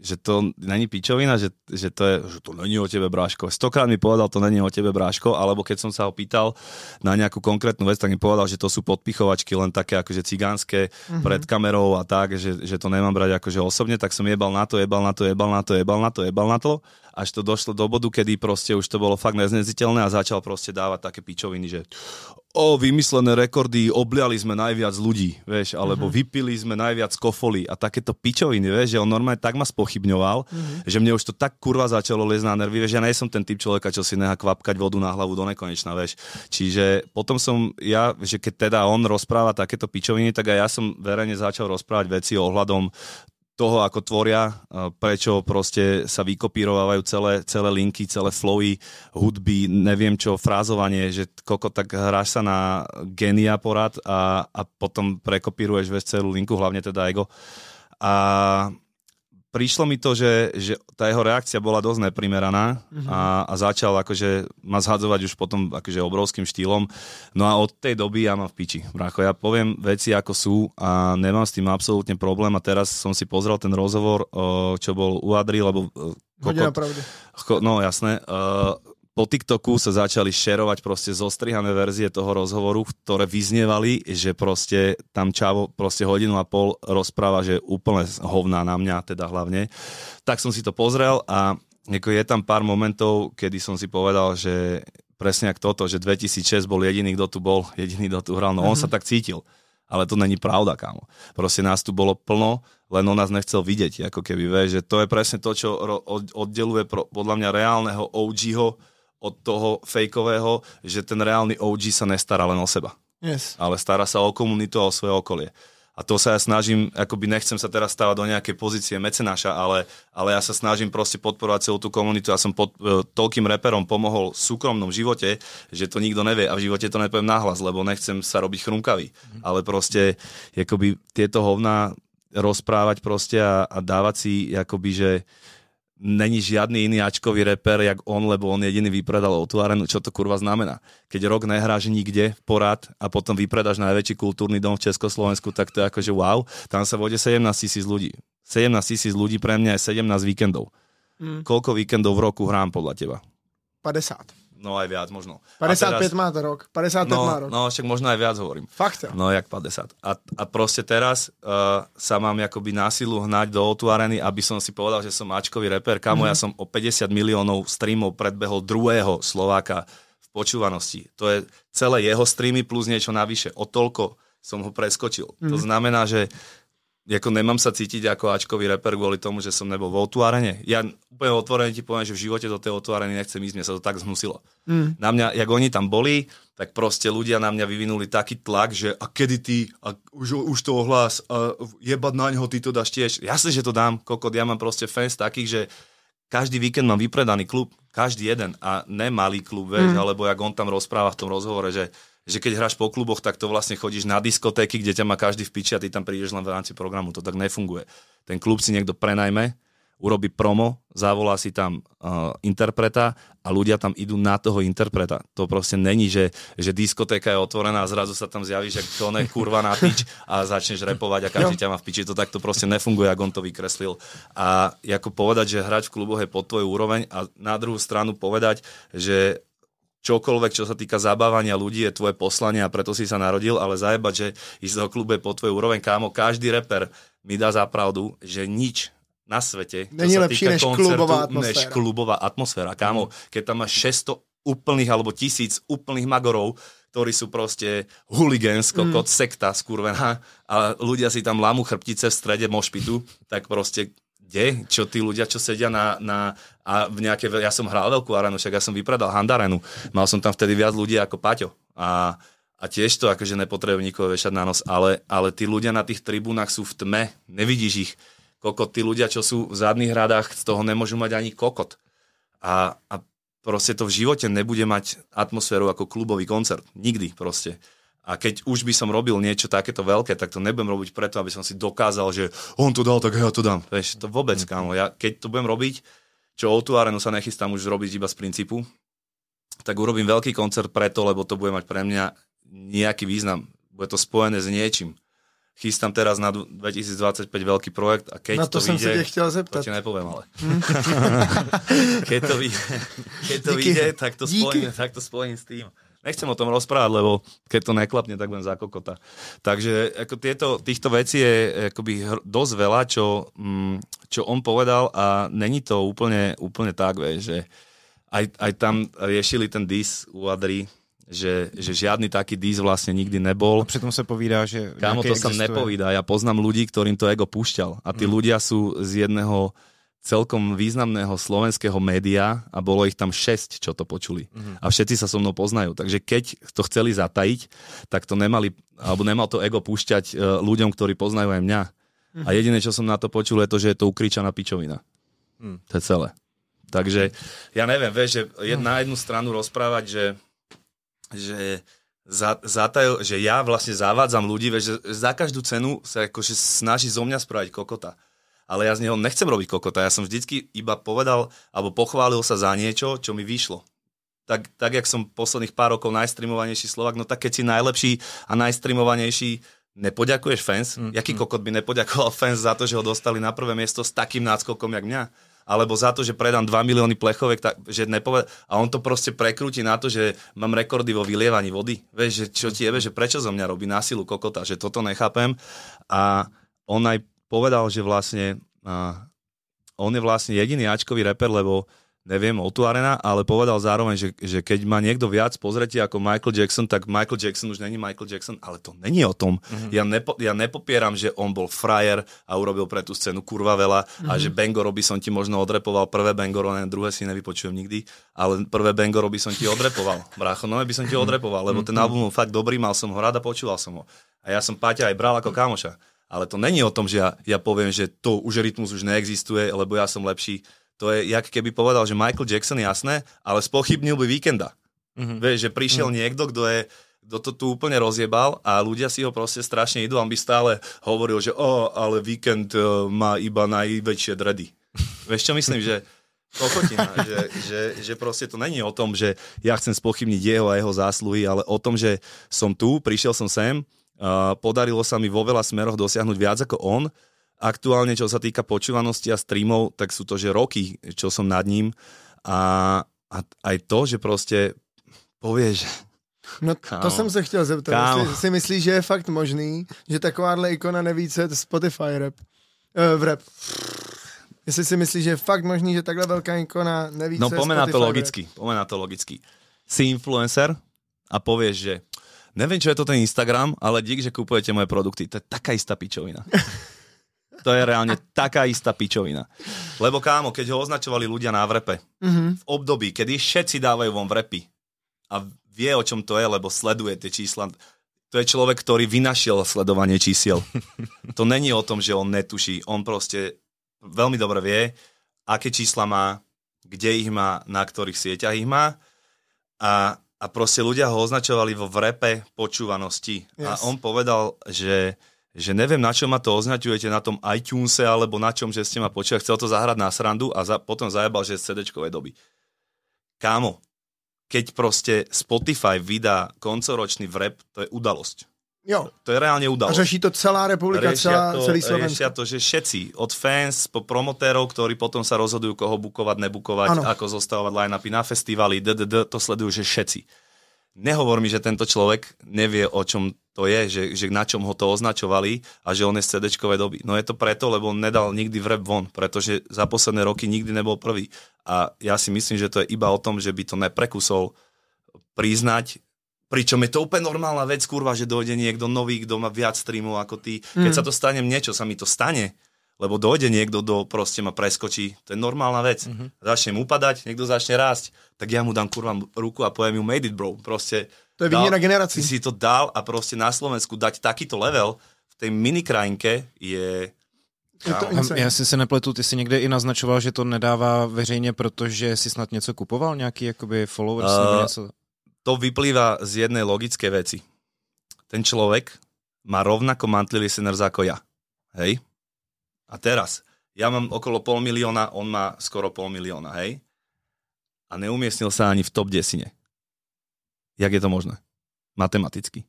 že to není pičovina, že, že to je, že to není o tebe, Bráško. Stokrát mi povedal, to není o tebe, Bráško, alebo keď som sa ho pýtal na nejakú konkrétnu vec, tak mi povedal, že to sú podpichovačky len také akože cigánske mm-hmm. pred kamerou a tak, že, že to nemám brať akože osobne, tak som jebal na to, jebal na to, jebal na to, jebal na to, jebal na to, až to došlo do bodu, kedy proste už to bolo fakt nezneziteľné a začal proste dávať také pičoviny, že o vymyslené rekordy, obliali sme najviac ľudí, vieš, alebo uh-huh. vypili sme najviac kofolí a takéto pičoviny, vieš, že on normálne tak ma spochybňoval, uh-huh. že mne už to tak kurva začalo liezť na nervy, vieš, ja nie som ten typ človeka, čo si nechá kvapkať vodu na hlavu do nekonečna, vieš. Čiže potom som ja, že keď teda on rozpráva takéto pičoviny, tak aj ja som verejne začal rozprávať veci ohľadom toho, ako tvoria, e, prečo proste sa vykopírovávajú celé, celé linky, celé flowy, hudby, neviem čo, frázovanie, že koko tak hráš sa na genia porad a, a potom prekopíruješ vec celú linku, hlavne teda ego. A prišlo mi to, že, že tá jeho reakcia bola dosť neprimeraná mm-hmm. a, a začal akože ma zhadzovať už potom akože obrovským štýlom. No a od tej doby ja mám v piči. Brácho, ja poviem veci ako sú a nemám s tým absolútne problém a teraz som si pozrel ten rozhovor, čo bol u Adri, lebo... Kokot, Hodina pravdy. No jasné po TikToku sa začali šerovať proste zostrihané verzie toho rozhovoru, ktoré vyznievali, že proste tam Čavo proste hodinu a pol rozpráva, že úplne hovná na mňa teda hlavne. Tak som si to pozrel a je tam pár momentov, kedy som si povedal, že presne ako toto, že 2006 bol jediný, kto tu bol, jediný, kto tu hral, no on mm-hmm. sa tak cítil. Ale to není pravda, kámo. Proste nás tu bolo plno, len on nás nechcel vidieť, ako keby, vie, že to je presne to, čo oddeluje podľa mňa reálneho OG-ho od toho fejkového, že ten reálny OG sa nestará len o seba. Yes. Ale stará sa o komunitu a o svoje okolie. A to sa ja snažím, akoby nechcem sa teraz stávať do nejakej pozície mecenáša, ale, ale ja sa snažím proste podporovať celú tú komunitu. Ja som pod, e, toľkým reperom pomohol v súkromnom živote, že to nikto nevie a v živote to nepoviem nahlas, lebo nechcem sa robiť chrumkavý. Mm-hmm. Ale proste, akoby tieto hovná rozprávať proste a, a dávať si, akoby, že není žiadny iný ačkový reper, jak on, lebo on jediný vypredal tú Arenu. Čo to kurva znamená? Keď rok nehráš nikde porad a potom vypredáš najväčší kultúrny dom v Československu, tak to je akože wow. Tam sa vode 17 tisíc ľudí. 17 tisíc ľudí pre mňa je 17 víkendov. Mm. Koľko víkendov v roku hrám podľa teba? 50. No aj viac možno. 55 teraz, má to rok. 55 no, má rok. No však možno aj viac hovorím. Fakt? No jak 50. A, a proste teraz uh, sa mám akoby násilu hnať do otvárený, aby som si povedal, že som mačkový reper. Kamo, mm-hmm. ja mhm. som o 50 miliónov streamov predbehol druhého Slováka v počúvanosti. To je celé jeho streamy plus niečo navyše. O toľko som ho preskočil. Mm-hmm. To mhm. znamená, že ako nemám sa cítiť ako Ačkový reper kvôli tomu, že som nebol vo otvárene. Ja úplne otvorene ti poviem, že v živote do tej otvárene nechcem ísť, mne sa to tak zhnusilo. Mm. Na mňa, jak oni tam boli, tak proste ľudia na mňa vyvinuli taký tlak, že a kedy ty, a už, už to ohlás, a jebať na ňoho ty to dáš tiež. Jasne, že to dám, kokot, ja mám proste fans takých, že každý víkend mám vypredaný klub, každý jeden a nemalý klub, vieš, mm. alebo jak on tam rozpráva v tom rozhovore, že že keď hráš po kluboch, tak to vlastne chodíš na diskotéky, kde ťa má každý v piči a ty tam prídeš len v rámci programu. To tak nefunguje. Ten klub si niekto prenajme, urobí promo, zavolá si tam uh, interpreta a ľudia tam idú na toho interpreta. To proste není, že, že diskotéka je otvorená a zrazu sa tam zjavíš, že to ne kurva na pič a začneš repovať a každý ťa má v piči. To takto proste nefunguje, ako on to vykreslil. A ako povedať, že hrať v kluboch je pod tvoj úroveň a na druhú stranu povedať, že čokoľvek, čo sa týka zabávania ľudí, je tvoje poslanie a preto si sa narodil, ale zajebať, že ísť do klube po tvoj úroveň, kámo, každý reper mi dá za pravdu, že nič na svete, čo Není sa lepší týka než koncertu, klubová atmosféra. než klubová atmosféra. Kámo, keď tam máš 600 úplných alebo tisíc úplných magorov, ktorí sú proste huligensko mm. kot sekta skurvená a ľudia si tam lámu chrbtice v strede mošpitu, tak proste kde, čo tí ľudia, čo sedia na, na a v nejaké, ja som hral veľkú arenu, však ja som vypredal Handarenu. Mal som tam vtedy viac ľudí ako Paťo. A, a tiež to akože nepotrebujem nikoho vešať na nos, ale, ale tí ľudia na tých tribúnach sú v tme, nevidíš ich. Kokot, tí ľudia, čo sú v zadných radách, z toho nemôžu mať ani kokot. A, a proste to v živote nebude mať atmosféru ako klubový koncert. Nikdy proste. A keď už by som robil niečo takéto veľké, tak to nebudem robiť preto, aby som si dokázal, že on to dal, tak ja to dám. Veš, to vôbec, kámo. Ja, keď to budem robiť, čo o tú arenu sa nechystám už robiť iba z princípu, tak urobím veľký koncert preto, lebo to bude mať pre mňa nejaký význam. Bude to spojené s niečím. Chystám teraz na 2025 veľký projekt a keď na to, to som vyjde, chcel zeptať. To ti nepoviem, ale. Hm. keď to vyjde, keď to vyjde tak, to spojím, tak to spojím s tým nechcem o tom rozprávať, lebo keď to neklapne, tak budem za kokota. Takže ako tieto, týchto vecí je akoby dosť veľa, čo, mm, čo on povedal a není to úplne, úplne tak, vie, že aj, aj tam riešili ten dis u Adri, že, že žiadny taký dis vlastne nikdy nebol. A pritom sa povídá, že... Kámo, to existuje. sa nepovídá. Ja poznám ľudí, ktorým to ego púšťal. A tí mm. ľudia sú z jedného celkom významného slovenského média a bolo ich tam 6, čo to počuli. Mm-hmm. A všetci sa so mnou poznajú. Takže keď to chceli zatajiť, tak to nemali, alebo nemal to ego púšťať uh, ľuďom, ktorí poznajú aj mňa. Mm-hmm. A mhm. jediné, čo som na to počul, je to, že je to ukričaná pičovina. Mm. To je celé. Takže ja neviem, vieš, že je mm. na jednu stranu rozprávať, že, že za, zatajil, že ja vlastne zavádzam ľudí, vieš, že za každú cenu sa akože snaží zo mňa spraviť kokota ale ja z neho nechcem robiť kokota. Ja som vždycky iba povedal alebo pochválil sa za niečo, čo mi vyšlo. Tak, tak jak som posledných pár rokov najstreamovanejší Slovak, no tak keď si najlepší a najstreamovanejší nepoďakuješ fans, mm jaký kokot by nepoďakoval fans za to, že ho dostali na prvé miesto s takým náskokom jak mňa alebo za to, že predám 2 milióny plechovek, tak, že nepoved... a on to proste prekrúti na to, že mám rekordy vo vylievaní vody. Vieš, že čo ti jebe, že prečo zo mňa robí násilu kokota, že toto nechápem. A on aj povedal, že vlastne a, on je vlastne jediný Ačkový reper, lebo neviem, arena, ale povedal zároveň, že, že keď má niekto viac pozretí ako Michael Jackson, tak Michael Jackson už není Michael Jackson, ale to není o tom. Mm-hmm. Ja, nepo, ja nepopieram, že on bol frajer a urobil pre tú scénu kurva veľa mm-hmm. a mhm. že Bangoro by som ti možno odrepoval prvé Bangoro, ne, druhé si nevypočujem nikdy, ale prvé Bangoro by som ti odrepoval. Brácho, no by som ti odrepoval, lebo ten mhm. album bol fakt dobrý, mal som ho rád a počúval som ho. A ja som Paťa aj bral ako kamoša. Ale to není o tom, že ja, ja poviem, že to už rytmus už neexistuje, lebo ja som lepší. To je, jak keby povedal, že Michael Jackson, jasné, ale spochybnil by víkenda. Mm-hmm. Vieš, že prišiel mm-hmm. niekto, kto je kto to tu úplne rozjebal a ľudia si ho proste strašne idú. On by stále hovoril, že o, ale víkend uh, má iba najväčšie dredy. Vieš, čo myslím, že kokotina, že, že, že proste to není o tom, že ja chcem spochybniť jeho a jeho zásluhy, ale o tom, že som tu, prišiel som sem, Eh, podarilo sa mi vo veľa smeroch dosiahnuť viac ako on. Aktuálne, čo sa týka počúvanosti a streamov, tak sú to, že roky, čo som nad ním. A, a aj to, že proste povieš, No Kámo. to jsem se chtěl zeptat. Kámo. Jestli si myslíš, že je fakt možný, že takováhle ikona neví, co je Spotify rap? Uh, v rap. Jestli si myslíš, že je fakt možný, že takhle velká ikona neví, no, co je Spotify to logicky, rap? to logicky. Si influencer a povieš, že neviem, čo je to ten Instagram, ale dík, že kupujete moje produkty. To je taká istá pičovina. To je reálne taká istá pičovina. Lebo kámo, keď ho označovali ľudia na vrepe, mm-hmm. v období, kedy všetci dávajú von vrepy a vie, o čom to je, lebo sleduje tie čísla. To je človek, ktorý vynašiel sledovanie čísiel. to není o tom, že on netuší. On proste veľmi dobre vie, aké čísla má, kde ich má, na ktorých sieťach ich má a a proste ľudia ho označovali vo vrepe počúvanosti. Yes. A on povedal, že, že neviem, na čo ma to označujete, na tom iTunese alebo na čom, že ste ma počúvali. Chcel to zahrať na srandu a za, potom zajebal, že z cd doby. Kámo, keď proste Spotify vydá koncoročný vrep, to je udalosť. Jo. To je reálne udalosť. A řeší to celá republika, riešia celá, to, celý Slovensko. Riešia to, že všetci, od fans po promotérov, ktorí potom sa rozhodujú, koho bukovať, nebukovať, ano. ako zostavovať line-upy na festivaly, d, d, d, to sledujú, že všetci. Nehovor mi, že tento človek nevie, o čom to je, že, že na čom ho to označovali a že on je z cd doby. No je to preto, lebo on nedal nikdy v rap von, pretože za posledné roky nikdy nebol prvý. A ja si myslím, že to je iba o tom, že by to neprekusol priznať Pričom je to úplne normálna vec, kurva, že dojde niekto nový, kto má viac streamov ako ty. Keď mm. sa to stane niečo, sa mi to stane, lebo dojde niekto, do proste ma preskočí. To je normálna vec. Mm-hmm. Začnem upadať, niekto začne rásť, tak ja mu dám kurva ruku a poviem ju made it, bro. Proste to je vyniera generácia. Si to dal a proste na Slovensku dať takýto level v tej mini je já si se nepletu, ty jsi někde i naznačoval, že to nedává veřejně, protože si snad něco kupoval, nějaký jakoby followers uh, nebo eh, něco? to vyplýva z jednej logické veci. Ten človek má rovnako mantlivý seners ako ja. Hej? A teraz, ja mám okolo pol milióna, on má skoro pol milióna, hej? A neumiestnil sa ani v top desine. Jak je to možné? Matematicky.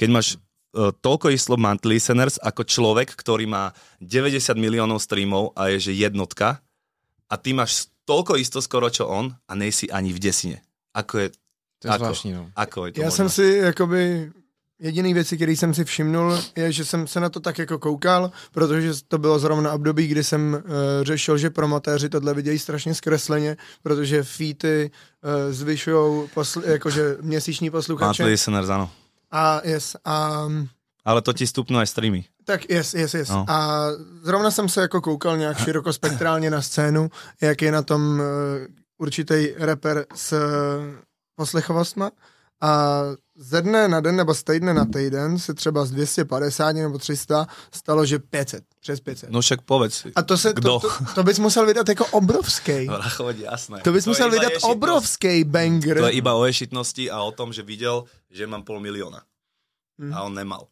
Keď máš uh, toľko islo monthly listeners ako človek, ktorý má 90 miliónov streamov a je že jednotka a ty máš toľko isto skoro čo on a nejsi ani v desine. Ako je to je ako? zvláštní, no. Ako je to Já možná? jsem si, jakoby, jediný věci, který jsem si všimnul, je, že jsem se na to tak jako koukal, protože to bylo zrovna období, kdy jsem uh, řešil, že promotéři tohle vidějí strašně zkresleně, protože feety uh, eh, zvyšují posl- jakože měsíční posluchače. Máte listeners, ano. A, yes, a... Ale to ti stupnou aj streamy. Tak yes, yes, yes. No. A zrovna jsem se jako koukal nějak širokospektrálně na scénu, jak je na tom uh, eh, určitý rapper s poslechovostma a ze dne na den nebo z týdne na týden se třeba z 250 nebo 300 stalo, že 500, přes 500. No však povedz si. A to, se, Kdo? To, to, to bys musel vydat jako obrovský. No, jasné. To bys to musel vydat obrovský banger. To je iba o ješitnosti a o tom, že viděl, že mám pol milióna. Hmm. A on nemal.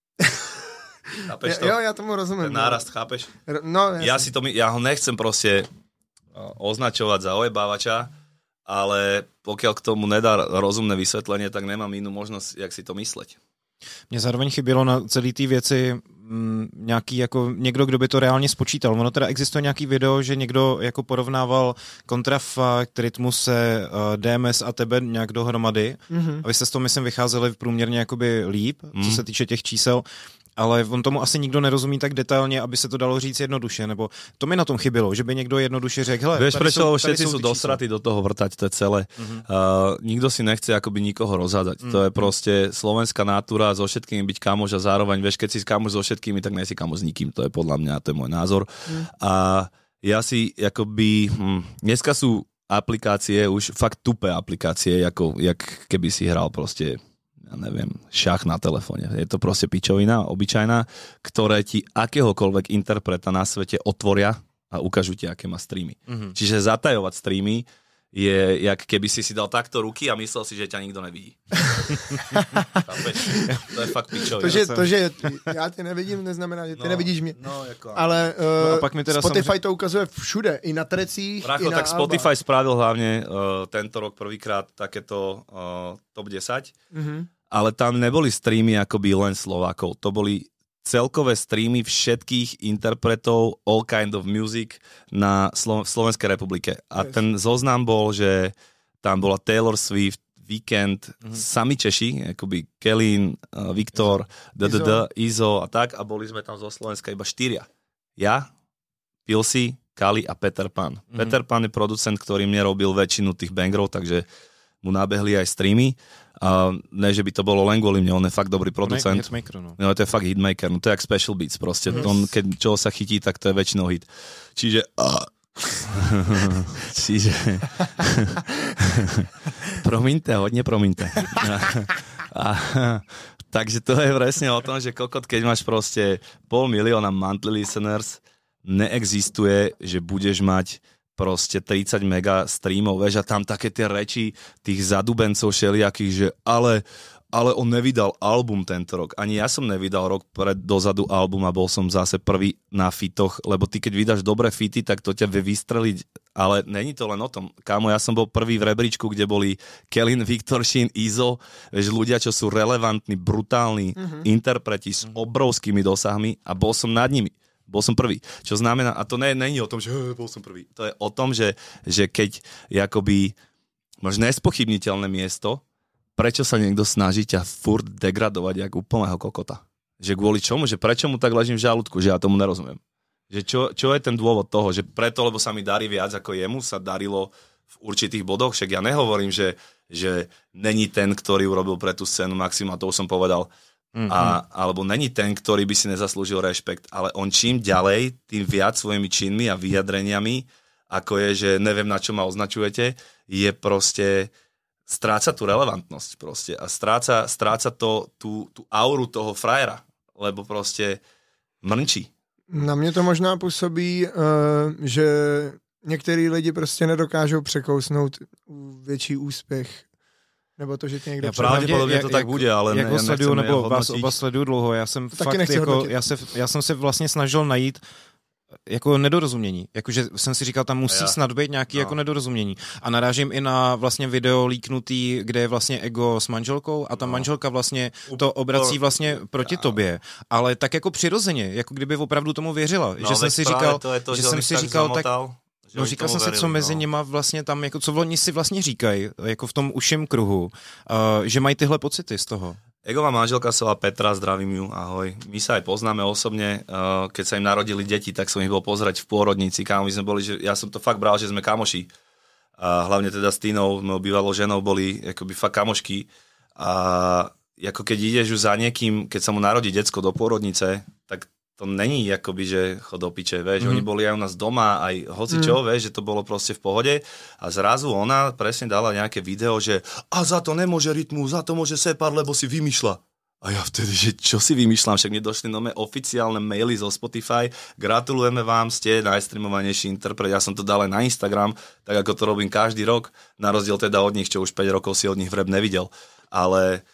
chápeš to? Jo, já tomu rozumím. Ten nárast, chápeš? No, jasný. ja si to, ja ho nechcem prostě eh, označovat za ojebávača, ale pokiaľ k tomu nedá rozumné vysvetlenie, tak nemám inú možnosť, jak si to mysleť. Mne zároveň chybělo na celé té věci mm, nějaký jako někdo, kdo by to reálně spočítal. Ono teda existuje nějaký video, že někdo jako porovnával kontrafakt, rytmuse, eh, DMS a tebe nějak dohromady. Mm-hmm. A vy jste s toho, myslím, vycházeli průměrně jakoby líp, mm-hmm. co mhm. se týče těch čísel ale on tomu asi nikdo nerozumí tak detailně, aby se to dalo říct jednoduše, nebo to mi na tom chybilo, že by někdo jednoduše řekl, hele, Vieš, prečo, sú, všetci jsou dosratí do toho vrtať, to je celé. Uh -huh. Uh, nikdo si nechce akoby nikoho rozhádať. Uh -huh. To mhm. je prostě slovenská natura so všetkými byť kamož a zároveň, vieš, keď si kamož so všetkými, tak nejsi kamož s nikým, to je podľa mňa, to je môj názor. Uh mhm. -huh. A ja si akoby, hm, dneska sú aplikácie, už fakt tupé aplikácie, ako jak keby si hral proste ja neviem, šach na telefóne. Je to proste pičovina, obyčajná, ktoré ti akéhokoľvek interpreta na svete otvoria a ukážu ti, aké má streamy. Mm-hmm. Čiže zatajovať streamy je, jak keby si si dal takto ruky a myslel si, že ťa nikto nevidí. to je fakt pičovina. To, že, to, že ja tě nevidím, neznamená, že ty no, nevidíš mňa. No, jako. Ale uh, no eh, pak mi teda Spotify som, to ukazuje všude, i na trecích, Rácho, i na tak Spotify Alba. spravil hlavne uh, tento rok prvýkrát takéto uh, top 10. Mm-hmm ale tam neboli streamy akoby len Slovákov, to boli celkové streamy všetkých interpretov all kind of music na Slo- Slovenskej republike. A yes. ten zoznam bol, že tam bola Taylor Swift, Weekend, mm-hmm. sami Češi, akoby Kelin, uh, eh, Viktor, DDD, Izo a tak. A boli sme tam zo Slovenska iba štyria. Ja, Pilsi, Kali a Peter Pan. Mm-hmm. Peter Pan je producent, ktorý mne robil väčšinu tých bangrov, takže mu nabehli aj streamy. A ne, že by to bolo len kvôli mne, on je fakt dobrý producent. je hitmaker, no. no. to je fakt hitmaker, no to je jak special beats proste. Yes. Mhm. On, keď čoho sa chytí, tak to je väčšinou hit. Čiže... Čiže... promiňte. hodne a, a, takže to je presne o tom, že kokot, keď máš proste pol milióna monthly listeners, neexistuje, že budeš mať proste 30 mega streamov, vieš, a tam také tie reči tých zadubencov šeliakých, že ale, ale on nevydal album tento rok. Ani ja som nevydal rok pred dozadu album a bol som zase prvý na fitoch, lebo ty keď vydáš dobré fity, tak to ťa vie vystreliť. Ale není to len o tom. Kámo, ja som bol prvý v rebríčku, kde boli Kelin, Viktor Shin, Izo, vieš, ľudia, čo sú relevantní, brutálni mm-hmm. interpreti s obrovskými dosahmi a bol som nad nimi bol som prvý. Čo znamená, a to nie, nie je o tom, že bol som prvý, to je o tom, že, že keď akoby máš nespochybniteľné miesto, prečo sa niekto snaží ťa furt degradovať jak úplného kokota? Že kvôli čomu? Že prečo mu tak ležím v žalúdku? Že ja tomu nerozumiem. Že čo, čo je ten dôvod toho? Že preto, lebo sa mi darí viac ako jemu, sa darilo v určitých bodoch. Však ja nehovorím, že, že není ten, ktorý urobil pre tú scénu Maxim, A to už som povedal Mm-hmm. A, mhm. alebo není ten, ktorý by si nezaslúžil rešpekt, ale on čím ďalej, tým viac svojimi činmi a vyjadreniami, ako je, že neviem, na čo ma označujete, je proste, stráca tú relevantnosť proste a stráca, stráca to, tú, tú auru toho frajera, lebo proste mrnčí. Na mě to možná působí, eh, že některý lidi prostě nedokážou překousnout větší úspěch nebo to, že tě někdo já pravděpodobně to tak bude, ale jak ne, ho sleduju, nebo vás oba sleduju dlouho, já jsem to fakt, jako, já, se, já jsem se vlastně snažil najít jako nedorozumění. Jakože jsem si říkal, tam musí já. snad být nějaký no. jako nedorozumění. A narážím i na vlastně video líknutý, kde je vlastně ego s manželkou a ta no. manželka vlastně to obrací vlastně proti no. tobě. Ale tak jako přirozeně, jako kdyby opravdu tomu věřila. No, že jsem si říkal, to to, že, že jsem si říkal, zamotal. tak No říkal jsem si, co mezi no. nima vlastně tam, jako co oni si vlastně říkají, jako v tom uším kruhu, uh, že mají tyhle pocity z toho. Egová manželka se volá Petra, zdravím ju, ahoj. My sa aj poznáme osobne, uh, keď sa im narodili deti, tak som ich bol pozrať v pôrodnici, kámo, my sme boli, že ja som to fakt bral, že sme kamoši. A eh, hlavne teda s Tínou, mojou bývalou ženou, boli akoby fakt kamošky. A ako keď ideš už za niekým, keď sa mu narodí decko do pôrodnice, to není akoby, že chod do piče, vieš, mm-hmm. oni boli aj u nás doma, aj hoci čo, mm. vieš, že to bolo proste v pohode a zrazu ona presne dala nejaké video, že a za to nemôže rytmu, za to môže separ, lebo si vymýšľa. A ja vtedy, že čo si vymýšľam, však mi došli nové oficiálne maily zo Spotify, gratulujeme vám, ste najstreamovanejší interpret, ja som to dal aj na Instagram, tak ako to robím každý rok, na rozdiel teda od nich, čo už 5 rokov si od nich vreb nevidel. Ale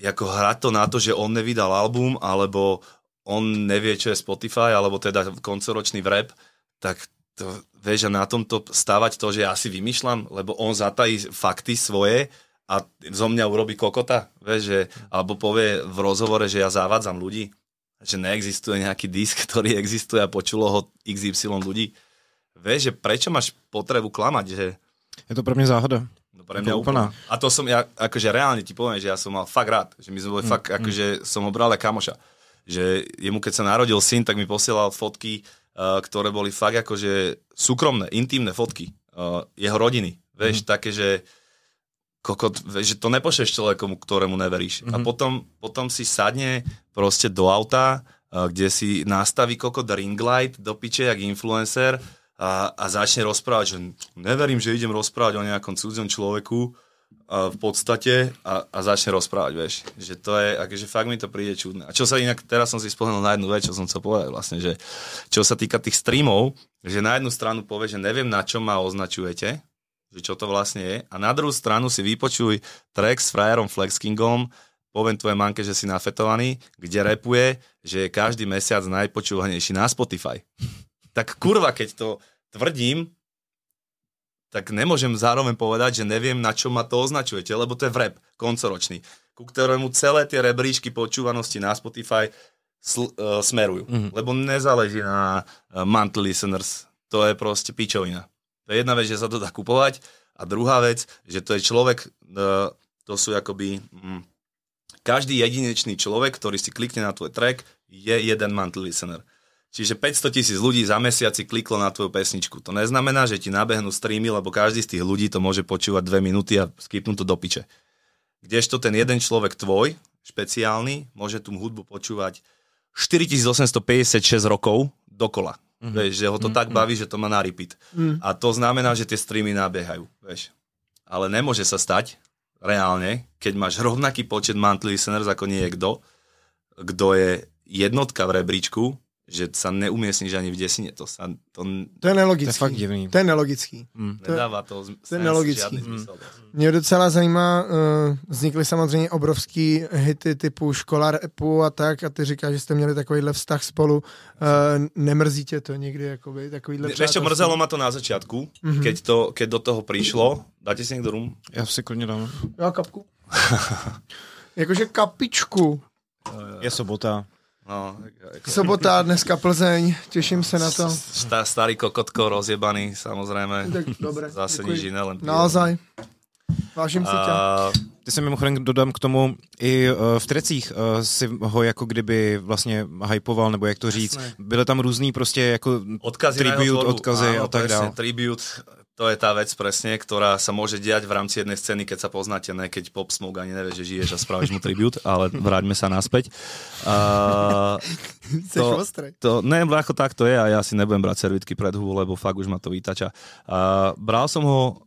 ako hrať to na to, že on nevydal album, alebo on nevie, čo je Spotify, alebo teda koncoročný rap, tak to, vieš, a na tomto stávať to, že ja si vymýšľam, lebo on zatají fakty svoje a zo mňa urobí kokota, vieš, že, alebo povie v rozhovore, že ja závádzam ľudí, že neexistuje nejaký disk, ktorý existuje a počulo ho XY ľudí. Vieš, že prečo máš potrebu klamať, že... Je to pre mňa záhada. No pre mňa to úplná. A to som, ja akože reálne ti poviem, že ja som mal fakt rád, že my sme boli mm, fakt, akože mm. som ho bral kamoša že jemu keď sa narodil syn, tak mi posielal fotky, eh, ktoré boli fakt akože súkromné, intimné fotky eh, jeho rodiny. Vieš, mm-hmm. také, že kokot, vieš, že to nepošleš človekomu, ktorému neveríš. Mm-hmm. A mhm. potom, potom si sadne proste do auta, eh, kde si nastaví kokot ring light do piče, jak influencer a, a začne rozprávať, že neverím, že idem rozprávať o nejakom cudzom človeku, v podstate a, a začne rozprávať, vieš. Že to je, akože fakt mi to príde čudné. A čo sa inak, teraz som si spomenul na jednu vec, čo som chcel povedať vlastne, že čo sa týka tých streamov, že na jednu stranu povie, že neviem, na čo ma označujete, že čo to vlastne je, a na druhú stranu si vypočuj track s frajerom Flexkingom, poviem tvoje manke, že si nafetovaný, kde repuje, že je každý mesiac najpočúvanejší na Spotify. Tak kurva, keď to tvrdím, tak nemôžem zároveň povedať, že neviem, na čo ma to označujete, lebo to je vrep koncoročný, ku ktorému celé tie rebríčky počúvanosti na Spotify sl- uh, smerujú. Mm-hmm. Lebo nezáleží na uh, monthly listeners. To je proste pičovina. To je jedna vec, že sa to dá kupovať a druhá vec, že to je človek, uh, to sú akoby... Mm, každý jedinečný človek, ktorý si klikne na tvoj track, je jeden monthly listener. Čiže 500 tisíc ľudí za mesiaci kliklo na tvoju pesničku. To neznamená, že ti nabehnú streamy, lebo každý z tých ľudí to môže počúvať dve minúty a skipnú to do piče. Kdežto ten jeden človek tvoj, špeciálny, môže tú hudbu počúvať 4856 rokov dokola. Mm-hmm. Vieš, že ho to mm-hmm. tak baví, že to má na repeat. Mm. A to znamená, že tie streamy nabiehajú. Vieš. Ale nemôže sa stať, reálne, keď máš rovnaký počet monthly listeners ako niekto, kto je jednotka v rebríčku, že sa neumiestniš ani v desine. To, sa, to... to je nelogický. To je fakt divný. To je nelogický. Mm. To je, Nedává to, to je nelogický. Mm. Mě docela zajímá, uh, vznikly samozřejmě obrovský hity typu škola repu a tak a ty říkáš, že jste měli takovýhle vztah spolu. Uh, nemrzí tě to někdy, jakoby, takovýhle Víš čo, mrzelo ma to na začátku, mm -hmm. keď, to, keď do toho přišlo. Dáte si někdo rum? Já si klidně dám. Já kapku. Jakože kapičku. Je sobota. No, ako... Sobota, dneska Plzeň, těším se na to. Stá, starý kokotko, rozjebaný, samozrejme. Tak, dobre, Zase nič iné, len... Naozaj. Vážím si ťa. Ty se mimochodem dodám k tomu, i uh, v Trecích uh, si ho jako kdyby vlastně hypoval, nebo jak to říct. Jasné. Byly tam různý prostě jako odkazy tribute, odkazy Áno, a tak dále. Tribute, to je tá vec presne, ktorá sa môže diať v rámci jednej scény, keď sa poznáte, ne keď Pop Smoke ani nevie, že žiješ a spravíš mu tribut, ale vráťme sa naspäť. Uh, to, to, ne, ako tak to je a ja si nebudem brať servitky pred hubu, lebo fakt už ma to vytača. Uh, bral som ho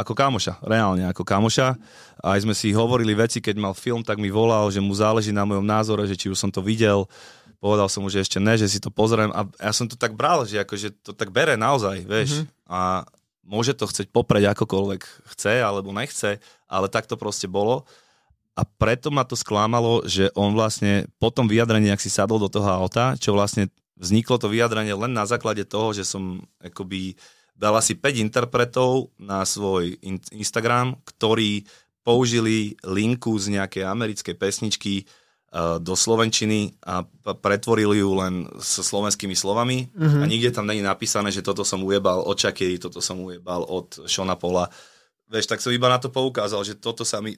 ako kamoša, reálne ako kamoša. Aj sme si hovorili veci, keď mal film, tak mi volal, že mu záleží na mojom názore, že či už som to videl. Povedal som mu, že ešte ne, že si to pozriem a ja som to tak bral, že akože to tak bere naozaj, vieš. Mm-hmm. A môže to chceť popreť akokoľvek chce alebo nechce, ale tak to proste bolo. A preto ma to sklamalo, že on vlastne po tom vyjadrení, ak si sadol do toho auta, čo vlastne vzniklo to vyjadrenie len na základe toho, že som akoby dal asi 5 interpretov na svoj Instagram, ktorí použili linku z nejakej americkej pesničky, E, do Slovenčiny a pretvorili ju len so slovenskými slovami mm-hmm. a nikde tam není napísané, že toto som ujebal od Čakery, toto som ujebal od Šona Pola. Vieš, tak som iba na to poukázal, že toto sa mi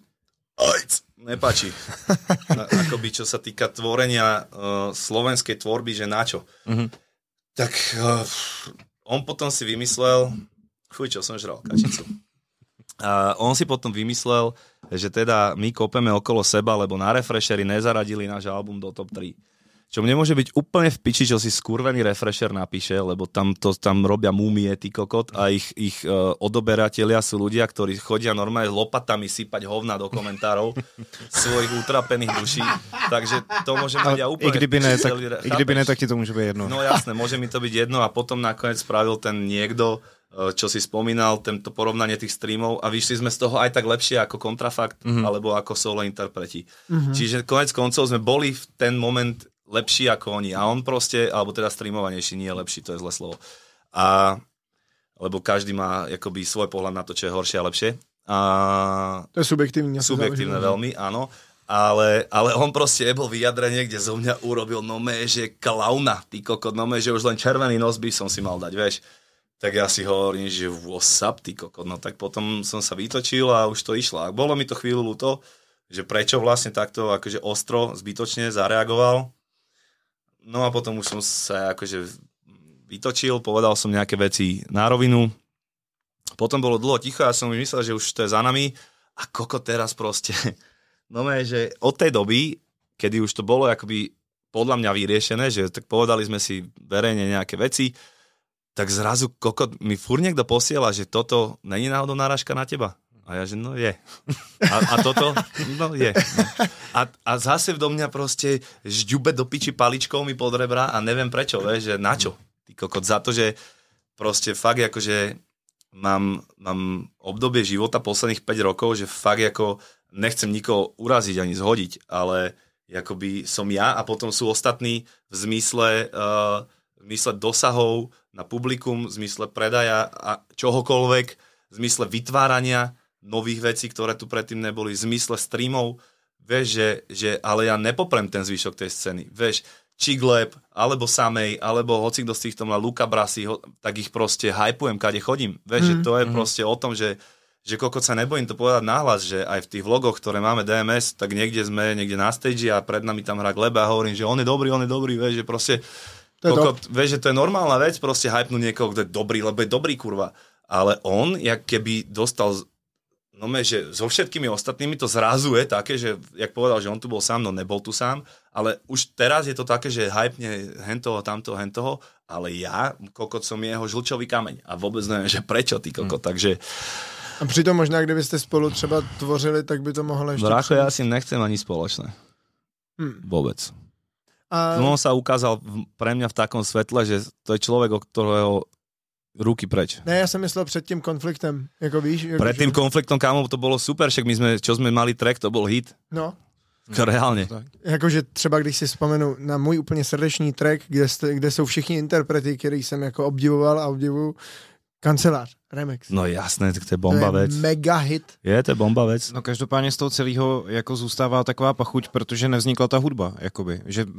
Ojc, nepáči. A, akoby čo sa týka tvorenia uh, slovenskej tvorby, že na čo. Mm-hmm. Tak uh, on potom si vymyslel, chuj, čo som žral, kačicu. A on si potom vymyslel, že teda my kopeme okolo seba, lebo na refreshery nezaradili náš album do top 3. Čo mne môže byť úplne v piči, čo si skurvený refresher napíše, lebo tam, to, tam robia múmie, ty kokot, a ich, ich uh, odoberatelia sú ľudia, ktorí chodia normálne lopatami sypať hovna do komentárov svojich utrapených duší. Takže to môže mať ja úplne... I kdyby, ne, tak, I kdyby ne, tak ti to môže byť jedno. No jasné, môže mi to byť jedno a potom nakoniec spravil ten niekto, Eh, čo si spomínal, tento porovnanie tých streamov a vyšli sme z toho aj tak lepšie ako kontrafakt mm-hmm. alebo ako solo interpreti. Mm-hmm. Čiže konec koncov sme boli v ten moment lepší ako oni a on proste, alebo teda streamovanejší, nie je lepší, to je zlé slovo. A lebo každý má akoby svoj pohľad na to, čo je horšie a lepšie. A, to je subjektívne. Subjektívne veľmi, áno. Ale, ale on proste bol vyjadrenie, kde zo mňa urobil nomé, že klauna, ty kokot, nomé, že už len červený nos by som si mal dať, vieš tak ja si hovorím, že WhatsApp, ty kokot, no tak potom som sa vytočil a už to išlo. A bolo mi to chvíľu ľúto, že prečo vlastne takto akože ostro, zbytočne zareagoval. No a potom už som sa akože vytočil, povedal som nejaké veci na rovinu. Potom bolo dlho ticho a ja som myslel, že už to je za nami. A koko teraz proste. No je, že od tej doby, kedy už to bolo akoby podľa mňa vyriešené, že tak povedali sme si verejne nejaké veci, tak zrazu koko, mi furt niekto posiela, že toto není náhodou náražka na teba. A ja, že no je. A, a toto, no je. A, a zase do mňa proste žďube do piči paličkou mi pod rebra a neviem prečo, vieš, že na čo? Ty kokot, za to, že proste fakt akože mám, mám obdobie života posledných 5 rokov, že fakt ako nechcem nikoho uraziť ani zhodiť, ale akoby som ja a potom sú ostatní v zmysle, uh, v zmysle dosahov, na publikum v zmysle predaja a čohokoľvek, v zmysle vytvárania nových vecí, ktoré tu predtým neboli, v zmysle streamov, vieš, že, že ale ja nepoprem ten zvyšok tej scény, vieš, Gleb, alebo Samej, alebo hoci kto z týchto mal Luka Brasi, ho, tak ich proste hypujem, kade chodím. Vieš, mm. že mhm, to je mm. proste o tom, že, že koľko sa nebojím to povedať nahlas, že aj v tých vlogoch, ktoré máme DMS, tak niekde sme, niekde na stage a pred nami tam hrá Gleba a hovorím, že on je dobrý, on je dobrý, vieš, že proste to Koko, to. Vieš, že to je normálna vec, proste hypnúť niekoho, kto je dobrý, lebo je dobrý, kurva. Ale on, jak keby dostal, no me, že so všetkými ostatnými to zrazuje také, že, jak povedal, že on tu bol sám, no nebol tu sám, ale už teraz je to také, že hypne hentoho, tamto, hentoho, ale ja, kokot, som jeho žlčový kameň. A vôbec neviem, že prečo, ty kokot, hmm. takže... A přitom možná, ste spolu třeba tvořili, tak by to mohlo ešte... Brácho, ja si nechcem ani spoločné. Hmm. Vôbec. A... On sa ukázal pre mňa v takom svetle, že to je človek, o ktorého ruky preč. Ne, ja som myslel pred tým konfliktem, ako víš. Ako pred tým že... konfliktom, kámo, to bolo super, však my sme, čo sme mali track, to bol hit. No. no reálne. Jakože třeba, když si spomenu na můj úplně srdečný track, kde, ste, kde jsou všichni interprety, který jsem obdivoval a obdivuju, Kancelář, Remex. No jasné, tak to je bomba to je vec. mega hit. Je, to je bomba vec. No každopádně z toho celého jako zůstává taková pachuť, protože nevznikla ta hudba, jakoby. Že uh,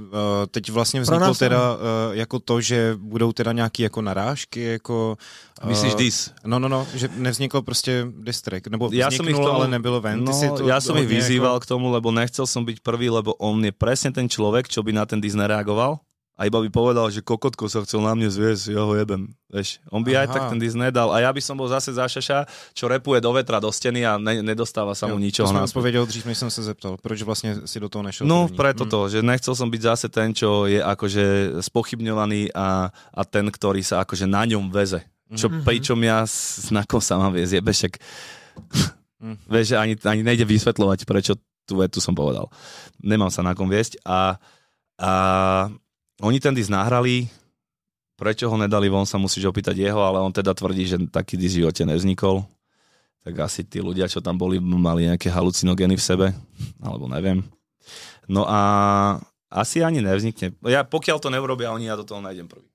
teď vlastně vzniklo nás, teda uh, jako to, že budou teda nějaký jako narážky, jako... Uh, Myslíš dis? No, no, no, že nevzniklo prostě distrek, nebo já jsem tomu, ale nebylo ven. No, to já jsem ich vyzýval jako... k tomu, lebo nechcel jsem být prvý, lebo on je presne ten člověk, čo by na ten dis nereagoval a iba by povedal, že kokotko sa chcel na mne zviesť, ja ho jebem. Veš, on by Aha. aj tak ten dis nedal a ja by som bol zase zašaša, čo repuje do vetra, do steny a ne, nedostáva sa mu jo, ničoho. To som odpovedal dřív, než som sa zeptal, proč vlastne si do toho nešiel. No, první. preto hmm. to, že nechcel som byť zase ten, čo je akože spochybňovaný a, a ten, ktorý sa akože na ňom veze. Čo, mm-hmm. Pričom ja znakom sa mám viesť, jebe však... Mm. Vieš, ani, ani nejde vysvetľovať, prečo tú vetu som povedal. Nemám sa na kom viesť a, a oni ten disk nahrali, prečo ho nedali von, sa musíš opýtať jeho, ale on teda tvrdí, že taký disk v živote nevznikol. Tak asi tí ľudia, čo tam boli, mali nejaké halucinogény v sebe, alebo neviem. No a asi ani nevznikne. Ja, pokiaľ to neurobia oni, ja do toho nájdem prvý.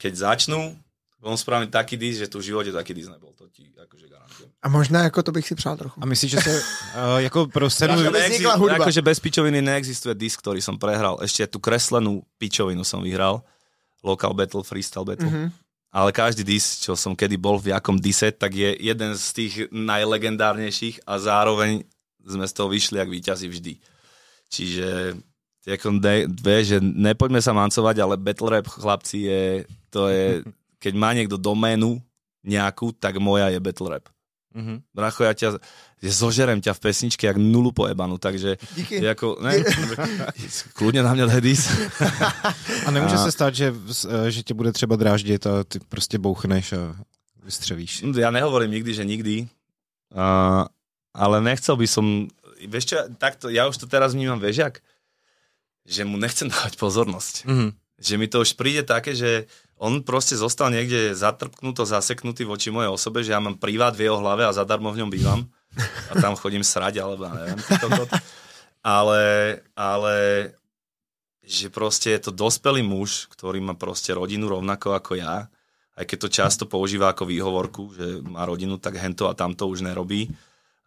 Keď začnú, on správne taký dis, že tu v životě taký dis nebol, to ti akože garantujem. A možná ako to bych si přál trochu. A myslíš, že to. uh, eh, ako pro sedm... Vznikla bez pičoviny neexistuje disk, ktorý som prehral. Ešte tú kreslenú pičovinu som vyhral. Local Battle, Freestyle Battle. Mm -hmm. Ale každý dis, čo som kedy bol v jakom dise, tak je jeden z tých najlegendárnejších a zároveň sme z toho vyšli ak víťazi vždy. Čiže ako dve, že nepoďme sa mancovať, ale battle rap chlapci je, to je keď má niekto doménu nejakú, tak moja je battle rap. Mm-hmm. Bracho, ja ťa, ja zožerem ťa v pesničke jak nulu ebanu, takže Díky. Ako, ne, kľudne na mňa daj A nemůže a... se stát, že, e, že tě bude třeba dráždit a ty prostě bouchneš a vystřevíš. No, ja nehovorím nikdy, že nikdy, a, ale nechcel by som, vieš čo, takto, ja už to teraz vnímam, vieš jak, že mu nechcem dávať pozornosť. Mm-hmm. Že mi to už príde také, že on proste zostal niekde zatrpknuto, zaseknutý voči mojej osobe, že ja mám privát v jeho hlave a zadarmo v ňom bývam. A tam chodím srať, alebo neviem. Ale, ale že proste je to dospelý muž, ktorý má proste rodinu rovnako ako ja, aj keď to často používa ako výhovorku, že má rodinu, tak hento a tamto už nerobí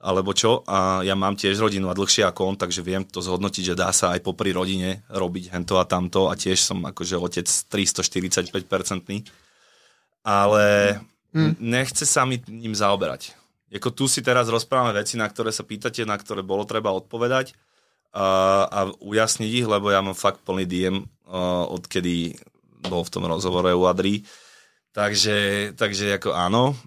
alebo čo. A ja mám tiež rodinu a dlhšie ako on, takže viem to zhodnotiť, že dá sa aj popri rodine robiť hento a tamto a tiež som akože otec 345-percentný. Ale hmm. nechce sa mi ním zaoberať. Jako tu si teraz rozprávame veci, na ktoré sa pýtate, na ktoré bolo treba odpovedať a, a ujasniť ich, lebo ja mám fakt plný diem, uh, odkedy bol v tom rozhovore u Adri. Takže, takže ako áno,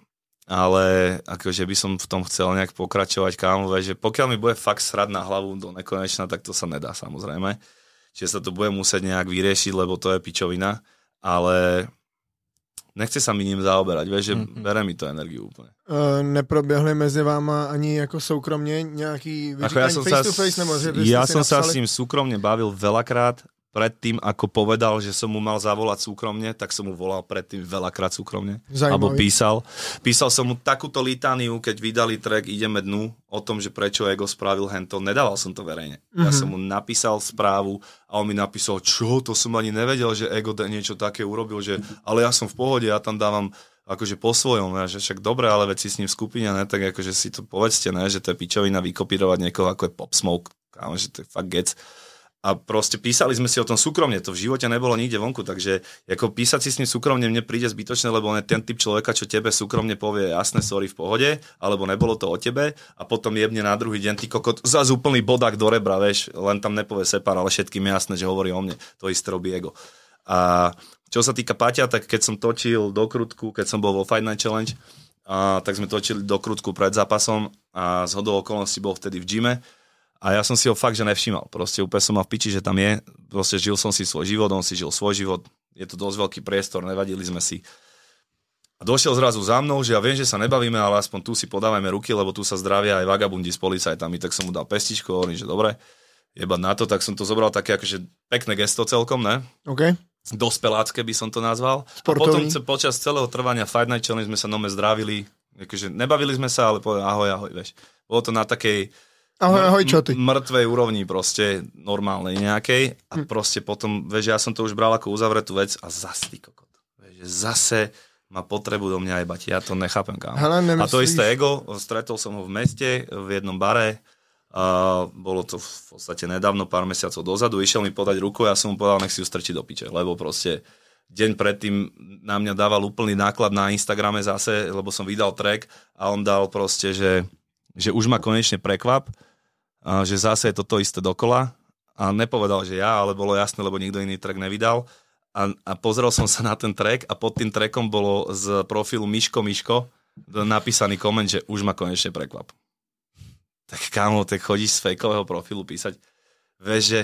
ale akože by som v tom chcel nejak pokračovať, kámo, že pokiaľ mi bude fakt srad na hlavu do nekonečna, tak to sa nedá samozrejme. Čiže sa to bude musieť nejak vyriešiť, lebo to je pičovina, ale nechce sa mi ním zaoberať, vieš, že mm-hmm. bere mi to energiu úplne. Uh, neprobiehli mezi váma ani ako soukromne nějaký ako ja face sa, to face, nebo že Ja som sa s ním súkromne bavil veľakrát predtým, ako povedal, že som mu mal zavolať súkromne, tak som mu volal predtým veľakrát súkromne. Zajímavý. Alebo písal. Písal som mu takúto litániu, keď vydali track Ideme dnu, o tom, že prečo Ego spravil hento. Nedával som to verejne. Mm-hmm. Ja mhm. som mu napísal správu a on mi napísal, čo, to som ani nevedel, že Ego niečo také urobil, že ale ja som v pohode, ja tam dávam akože po svojom, ja, že však dobre, ale veci s ním v skupine, ne? tak akože si to povedzte, ne? že to je pičovina vykopírovať niekoho, ako je Pop Smoke, kámo, že to je fakt gec a proste písali sme si o tom súkromne, to v živote nebolo nikde vonku, takže ako písať si s ním súkromne mne príde zbytočné, lebo on je ten typ človeka, čo tebe súkromne povie jasné, sorry, v pohode, alebo nebolo to o tebe a potom jebne na druhý deň ty kokot, zás úplný bodák do rebra, vieš, len tam nepovie separ, ale všetkým je jasné, že hovorí o mne, to isté robí ego. A čo sa týka Paťa, tak keď som točil do krutku, keď som bol vo Fight Night Challenge, a, tak sme točili do krutku pred zápasom a zhodou okolností bol vtedy v gyme a ja som si ho fakt, že nevšímal. Proste úplne som mal v piči, že tam je. Proste žil som si svoj život, on si žil svoj život. Je to dosť veľký priestor, nevadili sme si. A došiel zrazu za mnou, že ja viem, že sa nebavíme, ale aspoň tu si podávajme ruky, lebo tu sa zdravia aj vagabundi s policajtami. Tak som mu dal pestičku, hovorím, že dobre, jeba na to, tak som to zobral také akože pekné gesto celkom, ne? OK. Dospelácké by som to nazval. Sportový. A potom počas celého trvania Fight Night Challenge sme sa nome zdravili, akože nebavili sme sa, ale povedal, ahoj, ahoj, vieš. Bolo to na takej, Ahoj, ahoj, čo ty? Mŕtvej úrovni proste, normálnej nejakej a hm. proste potom, vieš, ja som to už bral ako uzavretú vec a zase ty kokot. Vieš, zase má potrebu do mňa jebať, ja to nechápem kámo. Hele, nemyslíš... a to isté ego, stretol som ho v meste, v jednom bare, a bolo to v podstate nedávno, pár mesiacov dozadu, išiel mi podať ruku a ja som mu povedal, nech si ju strčí do piče, lebo proste deň predtým na mňa dával úplný náklad na Instagrame zase, lebo som vydal track a on dal proste, že že už ma konečne prekvap, že zase je toto isté dokola a nepovedal, že ja, ale bolo jasné, lebo nikto iný track nevydal a, a pozrel som sa na ten track a pod tým trackom bolo z profilu Miško Miško napísaný koment, že už ma konečne prekvap. Tak kámo, tak chodíš z fejkového profilu písať, vieš, že...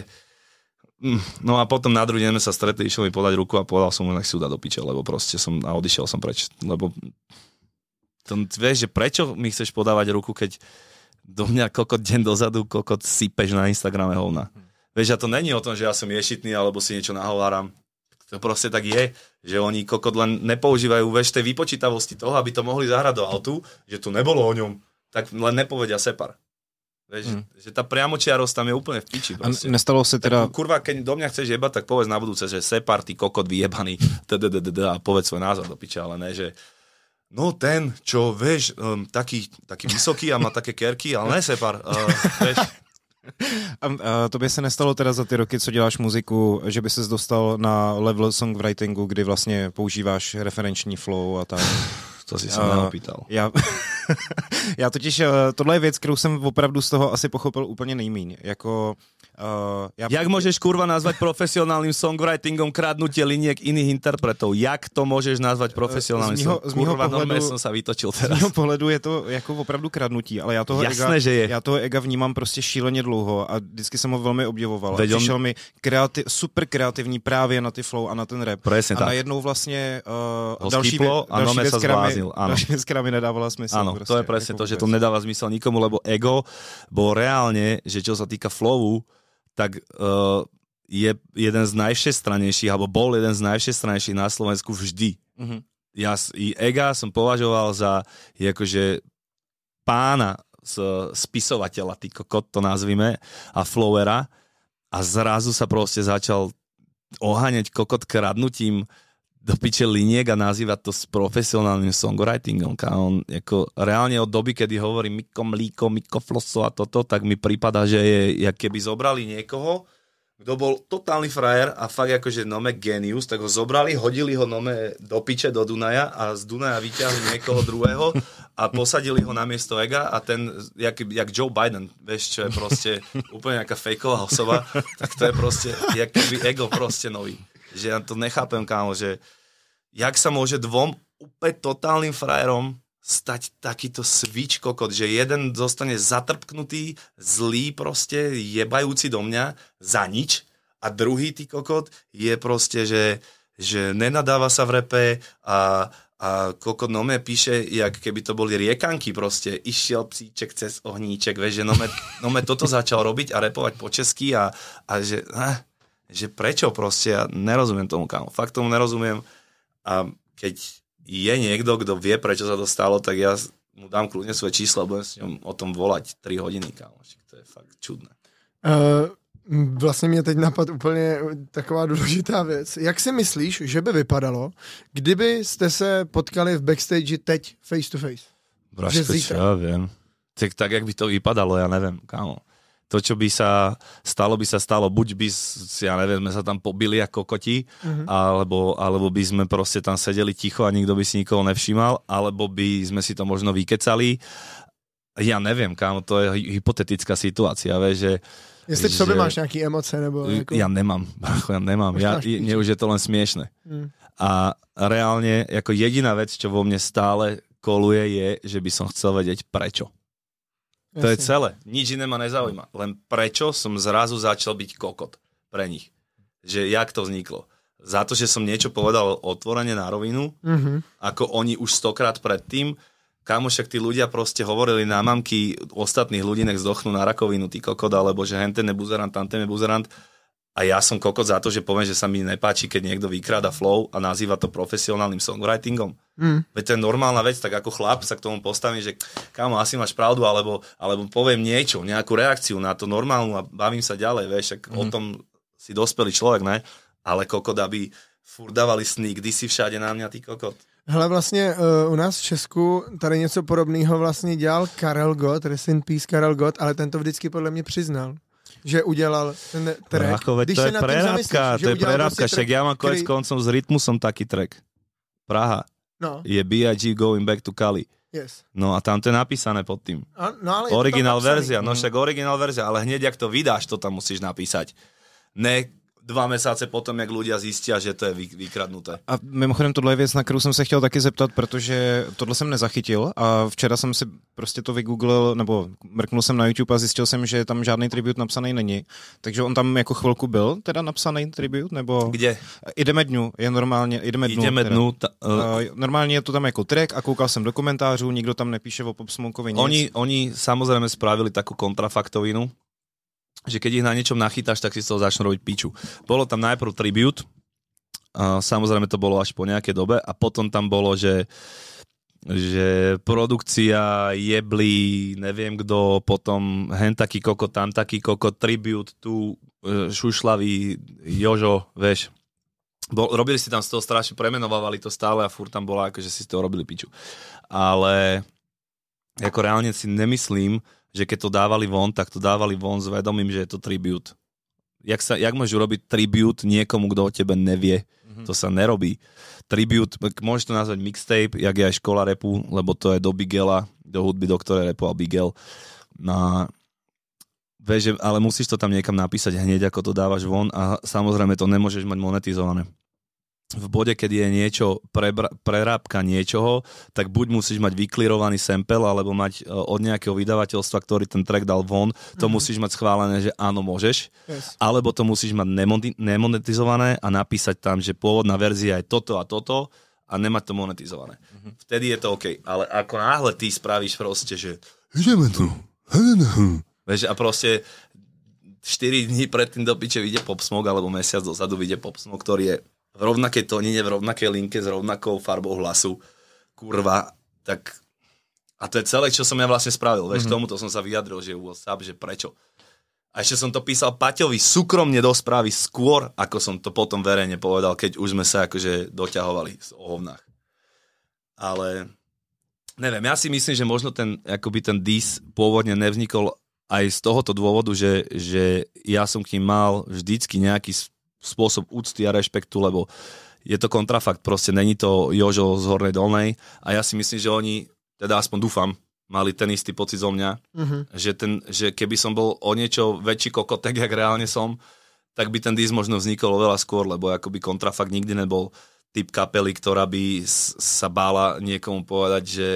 Mm, no a potom na druhý deň sa stretli, išiel mi podať ruku a povedal som mu, nech si udá do piče, lebo proste som a odišiel som preč, lebo to, vieš, že prečo mi chceš podávať ruku, keď do mňa koľko deň dozadu koľko sypeš na Instagrame hovna. Hm. Vieš, a to není o tom, že ja som ješitný alebo si niečo nahováram. To proste tak je, že oni koľko len nepoužívajú vieš tej vypočítavosti toho, aby to mohli zahrať do autu, že to nebolo o ňom, tak len nepovedia separ. Vieš, mm. že tá priamočiarosť tam je úplne v piči. A nestalo sa teda... Tak, kurva, keď do mňa chceš jebať, tak povedz na budúce, že separ, ty kokot vyjebaný, a povedz svoj názor do piče, ale ne, že No ten, čo, vieš, um, taký, taký vysoký a má také kerky, ale ne separ, uh, vieš. A, a tobě se nestalo teda za ty roky, co děláš muziku, že by ses dostal na level songwritingu, kdy vlastně používáš referenční flow a tak? To si sa neopýtal. opýtal. Ja, ja totiž, eh, tohle je věc, kterou jsem opravdu z toho asi pochopil úplně nejmíň. Jako, Uh, ja... Jak môžeš kurva nazvať profesionálnym songwritingom kradnutie liniek iných interpretov? Jak to môžeš nazvať eh, profesionálnym z mýho, song... z kurva, pohledu, som sa vytočil teraz. Z mýho pohledu je to jako opravdu kradnutí, ale ja toho, Jasné, ega, že je. ja toho ega vnímám prostě šíleně dlouho a vždycky jsem ho velmi obdivoval. Veď Přišel on... mi kreati- super kreativní právě na ty flow a na ten rap. Presne a tak. najednou vlastně uh, další, vě- a další, věc, která mi, další vec, ktorá mi nedávala smysl. Áno, to je presne to, že to nedáva zmysel nikomu, lebo ego bol reálne, že čo sa týka flowu, tak uh, je jeden z najšestranejších, alebo bol jeden z najšestranejších na Slovensku vždy. Mm-hmm. Ja i Ega som považoval za akože pána z, spisovateľa, ty kokot to nazvime, a flowera a zrazu sa proste začal oháňať kokot kradnutím uh, do piče liniek a nazývať to s profesionálnym songwritingom. A on ako reálne od doby, kedy hovorí Miko Mlíko, Miko Flosso a toto, tak mi prípada, že je, jak keby zobrali niekoho, kto bol totálny frajer a fakt akože nome genius, tak ho zobrali, hodili ho nome do piče do Dunaja a z Dunaja vyťahli niekoho druhého a posadili ho na miesto Ega a ten, jak, jak Joe Biden, vieš, čo je proste úplne nejaká fejková osoba, tak to je proste, jak keby Ego proste nový že ja to nechápem, kámo, že jak sa môže dvom úplne totálnym frajerom stať takýto svič kokot, že jeden zostane zatrpknutý, zlý proste, jebajúci do mňa za nič a druhý ty kokot je proste, že, že nenadáva sa v repe a, a kokot nome píše, jak keby to boli riekanky proste, išiel psíček cez ohníček, vieš, že nome, nome toto začal robiť a repovať po česky a, a že... Ah, že prečo proste ja nerozumiem tomu kámo. Fakt tomu nerozumiem a keď je niekto, kto vie, prečo sa to stalo, tak ja mu dám kľudne svoje číslo a budem s ňom o tom volať 3 hodiny, kámo. To je fakt čudné. Uh, ehm, Vlastně mě teď napad úplně e, taková důležitá věc. Jak si myslíš, že by vypadalo, kdybyste se potkali v backstage teď face to face? Braško, čo ja viem. Tak, tak, jak by to vypadalo, ja neviem, kámo to, čo by sa stalo, by sa stalo. Buď by, ja neviem, sme sa tam pobili ako koti, mm-hmm. alebo, alebo by sme proste tam sedeli ticho a nikto by si nikoho nevšímal, alebo by sme si to možno vykecali. Ja neviem, kámo, to je hypotetická situácia, vieš, že Jestli v sobě že... máš nějaký emoce nebo... Jako... Ja nemám, ja nemám. ja, mne už je to len smiešne. Mm. A reálne, ako jediná vec, čo vo mne stále koluje, je, že by som chcel vedieť prečo. To je celé. Nič iné ma nezaujíma. Len prečo som zrazu začal byť kokot pre nich. Že jak to vzniklo. Za to, že som niečo povedal otvorene na rovinu, mm-hmm. ako oni už stokrát predtým, kam však tí ľudia proste hovorili na mamky ostatných ľudí, nech zdochnú na rakovinu, ty kokot, alebo že henten je buzerant, tamten je buzerant a ja som kokot za to, že poviem, že sa mi nepáči, keď niekto vykráda flow a nazýva to profesionálnym songwritingom. Mm. Veď to je normálna vec, tak ako chlap sa k tomu postaví, že kamo, asi máš pravdu, alebo, alebo poviem niečo, nejakú reakciu na to normálnu a bavím sa ďalej, vieš, mm. o mhm. tom si dospelý človek, ne? Ale kokot, aby furt dávali sny, kdy si všade na mňa, ty kokot. Hele, vlastne uh, u nás v Česku tady něco podobného vlastne dělal Karel Gott, Resin Peace Karel Gott, ale tento vždycky podľa mňa priznal že udělal ten track. Vrachove, no když to je prerábka, to je prerábka, však ja mám konec koncom s rytmusom taký track. Praha. No. Je B.I.G. Going Back to Cali. Yes. No a tam to je napísané pod tým. A, no, ale originál verzia, no mm. však originál verzia, ale hneď ak to vydáš, to tam musíš napísať. Ne dva mesace potom, jak ľudia zjistí, že to je vykradnuté. A mimochodem tohle je věc, na kterou jsem se chtěl taky zeptat, protože tohle jsem nezachytil a včera jsem si prostě to vygooglil, nebo mrknul jsem na YouTube a zjistil jsem, že tam žádný tribut napsaný není. Takže on tam jako chvilku byl, teda napsaný tribut, nebo... Kde? Ideme dnu, je normálně, ideme dnu. Ideme teda. dnu. Ta, uh... Uh, normálně je to tam jako track a koukal jsem do komentářů, nikdo tam nepíše o Pop Smokeovi nic. Oni, oni samozřejmě spravili takovou kontrafaktovinu, že keď ich na niečom nachytáš, tak si z toho začnú robiť piču. Bolo tam najprv tribute, a samozrejme to bolo až po nejaké dobe a potom tam bolo, že že produkcia, jebli, neviem kto, potom hen taký koko, tam taký koko, tribut, tu e, šušlavý, Jožo, veš. Bol, robili si tam z toho strašne, premenovávali to stále a fur tam bola, akože si z toho robili piču. Ale ako reálne si nemyslím, že keď to dávali von, tak to dávali von s vedomím, že je to tribut. Jak, sa, jak môžeš urobiť tribut niekomu, kto o tebe nevie? Mm-hmm. To sa nerobí. Tribut, môžeš to nazvať mixtape, jak je aj škola repu, lebo to je do Bigela, do hudby, doktora repu a Bigel. No, Veže, ale musíš to tam niekam napísať hneď, ako to dávaš von a samozrejme to nemôžeš mať monetizované v bode, keď je niečo, prebra, prerábka niečoho, tak buď musíš mať vyklirovaný sample, alebo mať e, od nejakého vydavateľstva, ktorý ten track dal von, to mm-hmm. musíš mať schválené, že áno, môžeš, yes. alebo to musíš mať nemonetizované a napísať tam, že pôvodná verzia je toto a toto a nemať to monetizované. Mm-hmm. Vtedy je to OK, ale ako náhle ty spravíš proste, že ideme tu, Vieš, a proste 4 dní predtým do piče vyjde Pop alebo mesiac dozadu vyjde Pop ktorý je v rovnakej tónine, v rovnakej linke s rovnakou farbou hlasu, kurva, tak a to je celé, čo som ja vlastne spravil. mm-hmm. tomuto som sa vyjadril, že WhatsApp, že prečo. A ešte som to písal Paťovi súkromne do správy skôr, ako som to potom verejne povedal, keď už sme sa akože doťahovali z ohovnách. Ale neviem, ja si myslím, že možno ten, akoby ten dis pôvodne nevznikol aj z tohoto dôvodu, že, že ja som k ním mal vždycky nejaký spôsob úcty a rešpektu, lebo je to kontrafakt, proste není to Jožo z Hornej Dolnej a ja si myslím, že oni, teda aspoň dúfam, mali ten istý pocit zo mňa, mm-hmm. že, ten, že keby som bol o niečo väčší kokotek, jak reálne som, tak by ten disk možno vznikol oveľa skôr, lebo akoby kontrafakt nikdy nebol typ kapely, ktorá by sa bála niekomu povedať, že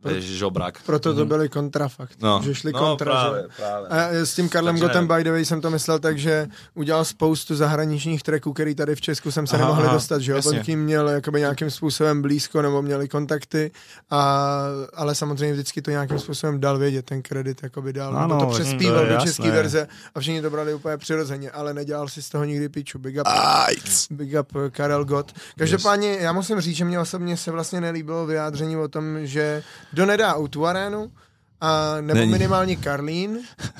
Vieš, Proto to mhm. byly kontrafakt. No. Že šli no, kontra. Právě, že... právě. A s tím Karlem Takže Gotem, by the way, jsem to myslel tak, že udělal spoustu zahraničních tracků, který tady v Česku jsem se aha, nemohli aha, dostat, že jo? On tím měl jakoby nějakým způsobem blízko nebo měli kontakty, a, ale samozřejmě vždycky to nějakým způsobem dal vědět, ten kredit jakoby dal. Ano, to přespíval do české verze a všichni to brali úplně přirozeně, ale nedělal si z toho nikdy piču. Big up, big up eh, Karel Gott. Každopádně yes. já musím říct, že mě osobně se vlastně nelíbilo vyjádření o tom, že Kdo nedá Utuarenu, a nebo Není. minimálně Karlín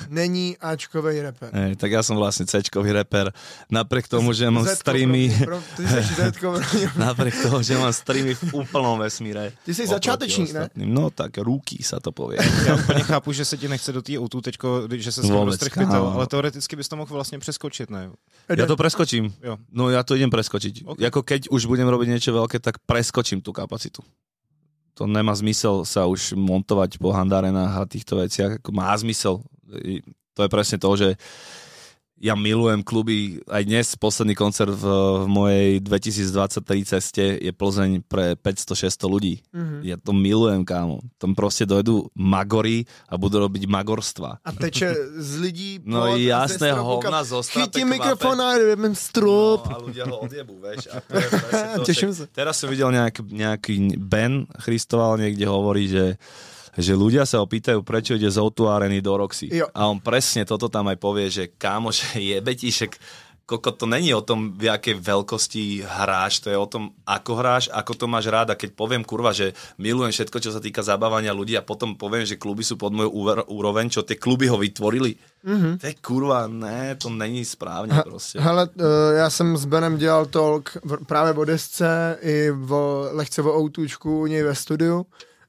není Ačkový reper. Ne, tak já jsem vlastně Cčkový reper. Napriek tomu, že mám streamy... Napriek tomu, že mám streamy v úplnom vesmíre. Ty jsi začátečník, ne? No tak ruky sa to povie. Já úplně chápu, že se ti nechce do té autů teďko, že se s no. ale teoreticky bys to mohl vlastně přeskočit, ne? Ja to preskočím. Jo. No ja to idem preskočiť. Okay. Jako keď už budem robiť niečo veľké, tak preskočím tú kapacitu. To nemá zmysel sa už montovať po handarenách a týchto veciach. Má zmysel. To je presne to, že ja milujem kluby. Aj dnes posledný koncert v, v mojej 2023 ceste je Plzeň pre 500-600 ľudí. Mm-hmm. Ja to milujem, kámo. Tam proste dojedú magory a budú robiť magorstva. A teče z lidí No jasné, hovna zostane. Chytím mikrofón a robím strop. No, a ľudia ho odjebú, vieš. A to je to, Teším sa. Teraz som videl nejak, nejaký Ben Christoval niekde hovorí, že že ľudia sa opýtajú, prečo ide zoutuárený do Roxy. Jo. A on presne toto tam aj povie, že kámoš, jebetíšek, koko, to není o tom, v akej veľkosti hráš, to je o tom, ako hráš, ako to máš rád. A keď poviem, kurva, že milujem všetko, čo sa týka zabávania ľudí a potom poviem, že kluby sú pod môj úroveň, čo tie kluby ho vytvorili, mm-hmm. to je kurva, ne, to není správne proste. Hele, e, ja som s Benem dělal talk práve v desce i v lehce o outučku u nej ve studiu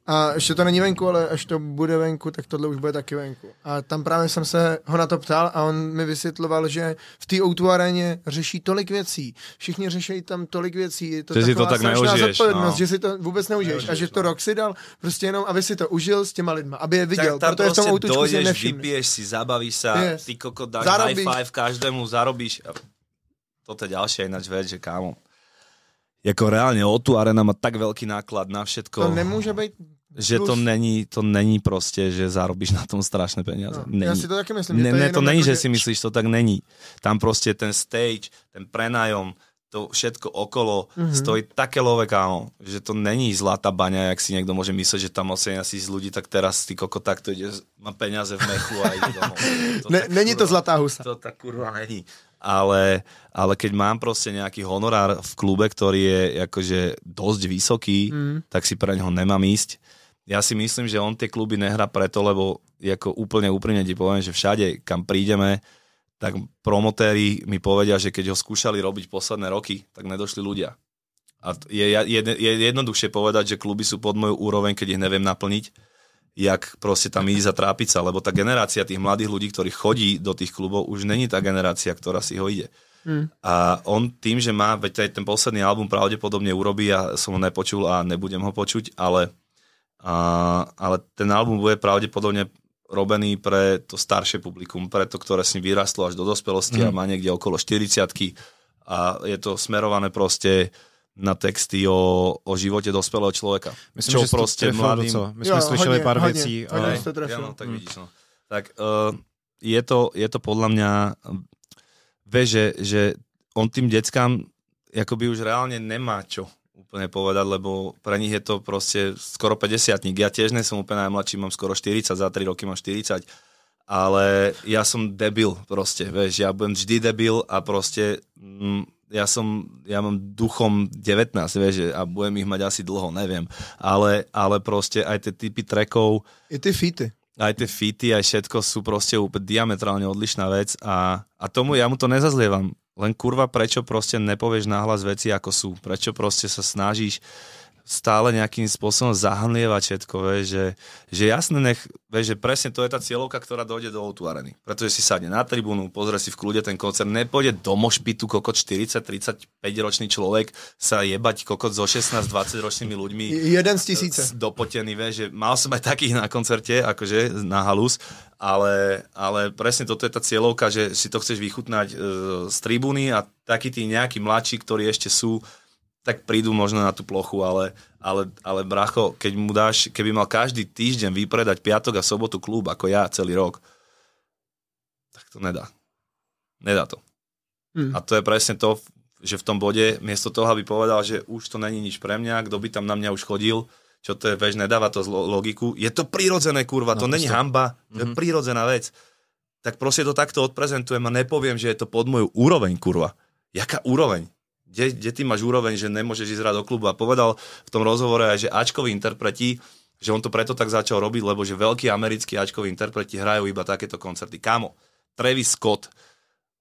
a ještě to není venku, ale až to bude venku, tak tohle už bude taky venku. A tam právě jsem se ho na to ptal a on mi vysvětloval, že v té o aréně řeší tolik věcí. Všichni řeší tam tolik věcí. Je to že si to tak neužiješ. No. že si to vůbec neužiješ. neužiješ a že to no. rok si dal prostě jenom, aby si to užil s těma lidma, aby je viděl. Tak tam prostě v tom dojdeš, si vypiješ si, zabavíš sa, yes. ty koko dáš high five každému, zarobíš. Toto je ďalšia ináč vec, že kámo jako reálně o tu arena má tak velký náklad na všetko. To nemůže být že to není, to není prostě, že zarobíš na tom strašné peniaze. No, není. Ja si to taky myslím. Ne, to, ne, to není, že si myslíš, to tak není. Tam prostě ten stage, ten prenajom, to všetko okolo mm-hmm. stojí také love, kámo, že to není zlatá baňa, jak si niekto môže myslet, že tam asi z ľudí, tak teraz ty koko tak to ide, má peniaze v mechu a ide domov. To ne, není kurva, to zlatá husa. To tak kurva není ale, ale keď mám proste nejaký honorár v klube, ktorý je akože dosť vysoký, mm. tak si pre neho nemám ísť. Ja si myslím, že on tie kluby nehrá preto, lebo ako úplne úprimne ti poviem, že všade, kam prídeme, tak promotéri mi povedia, že keď ho skúšali robiť posledné roky, tak nedošli ľudia. A je, je, je jednoduchšie povedať, že kluby sú pod moju úroveň, keď ich neviem naplniť, jak proste tam ísť a trápiť sa, lebo tá generácia tých mladých ľudí, ktorí chodí do tých klubov, už není tá generácia, ktorá si ho ide. Mm. A on tým, že má, veď aj ten posledný album pravdepodobne urobí, ja som ho nepočul a nebudem ho počuť, ale, a, ale ten album bude pravdepodobne robený pre to staršie publikum, pre to, ktoré s ním vyrastlo až do dospelosti mm. a má niekde okolo 40 a je to smerované proste uh, na texty o, o živote dospelého človeka. Myslím, čo že proste to mladým... Co? My sme jo, slyšeli hodne, pár hodne, vecí. Hodne, ale... to ja, no, tak hm. vidíš, no. Tak uh, je, to, je to podľa mňa... veže, že, on tým deckám akoby už reálne nemá čo úplne povedať, lebo pre nich je to proste skoro 50 Ja tiež nie som úplne najmladší, mám skoro 40, za 3 roky mám 40 ale ja som debil proste, vieš, ja budem vždy debil a proste mm, ja som, ja mám duchom 19, vieš, a budem ich mať asi dlho, neviem. Ale, ale proste aj tie typy trekov... Je tie fity. Aj tie fity, aj všetko sú proste úplne diametrálne odlišná vec a, a tomu ja mu to nezazlievam. Len kurva, prečo proste nepovieš nahlas veci, ako sú? Prečo proste sa snažíš stále nejakým spôsobom zahanlieva všetko, že, že jasne nech, vieš, že presne to je tá cieľovka, ktorá dojde do outu areny. Pretože si sadne na tribúnu, pozrie si v kľude ten koncert, nepôjde do mošpitu koko 40-35 ročný človek sa jebať kokot so 16-20 ročnými ľuďmi. Jeden z tisíce. Dopotený, vieš, že mal som aj takých na koncerte, akože na halus, ale, ale presne toto je tá cieľovka, že si to chceš vychutnať e, z tribúny a takí tí nejakí mladší, ktorí ešte sú tak prídu možno na tú plochu, ale, ale, ale bracho, keď mu dáš, keby mal každý týždeň vypredať piatok a sobotu klub, ako ja celý rok, tak to nedá. Nedá to. Hmm. A to je presne to, že v tom bode, miesto toho, aby povedal, že už to není nič pre mňa, kto by tam na mňa už chodil, čo to je, vieš, nedáva to logiku. Je to prirodzené, kurva, no, to není hamba, mm-hmm. to je mhm. prirodzená vec. Tak proste to takto odprezentujem a nepoviem, že je to pod moju úroveň, kurva. Jaká úroveň? kde, kde ty máš úroveň, že nemôžeš ísť rád do klubu. A povedal v tom rozhovore aj, že Ačkovi interpreti, že on to preto tak začal robiť, lebo že veľkí americkí Ačkoví interpreti hrajú iba takéto koncerty. Kámo, Travis Scott,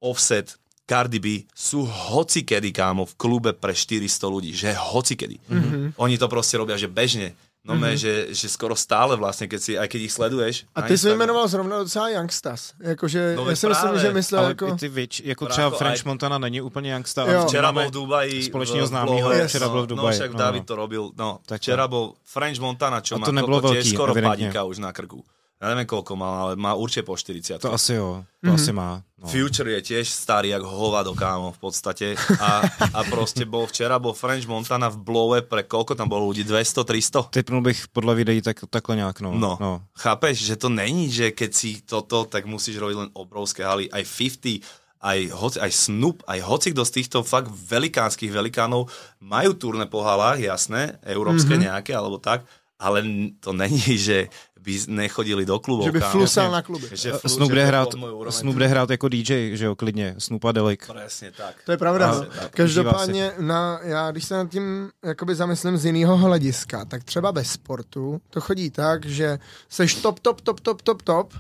Offset, Cardi B sú hocikedy, kámo, v klube pre 400 ľudí. Že hocikedy. Mm-hmm. Oni to proste robia, že bežne No mm-hmm. že, že skoro stále vlastne, keď si, aj keď ich sleduješ. A ty si jmenoval zrovna docela Youngstas. Jakože, no, ja si myslím, že myslel ale jako... ty vič, jako třeba French aj... Montana není úplně Youngstas. Jo. Včera bol v Dubaji. Společného eh, známého, yes. včera bol v no, Dubaji. No, však no, David to robil, no. Tak včera bol French Montana, čo má to má velký, skoro padíka už na krku ja neviem koľko má, ale má určite po 40. To asi jo, to mm-hmm. asi má. No. Future je tiež starý, jak do kámo v podstate. A, a proste bol včera, bol French Montana v blowe pre koľko tam bolo ľudí, 200, 300? Typnul bych podľa videí tak, takhle nejak, no. no. no. Chápeš, že to není, že keď si toto, tak musíš robiť len obrovské haly, aj 50, aj, hoci, aj Snoop, aj hocikto z týchto fakt velikánskych velikánov majú turné po halách, jasné, európske mm-hmm. nejaké alebo tak, ale to není, že by nechodili do klubov. Že by flusal na klube. Že Snoop jde hrát, Snoop hrát jako DJ, že jo, klidně, Snoop a Delik. Presně tak. To je pravda. no. Každopádně, na, já když se nad tím jakoby zamyslím z jiného hlediska, tak třeba bez sportu to chodí tak, že seš top, top, top, top, top, top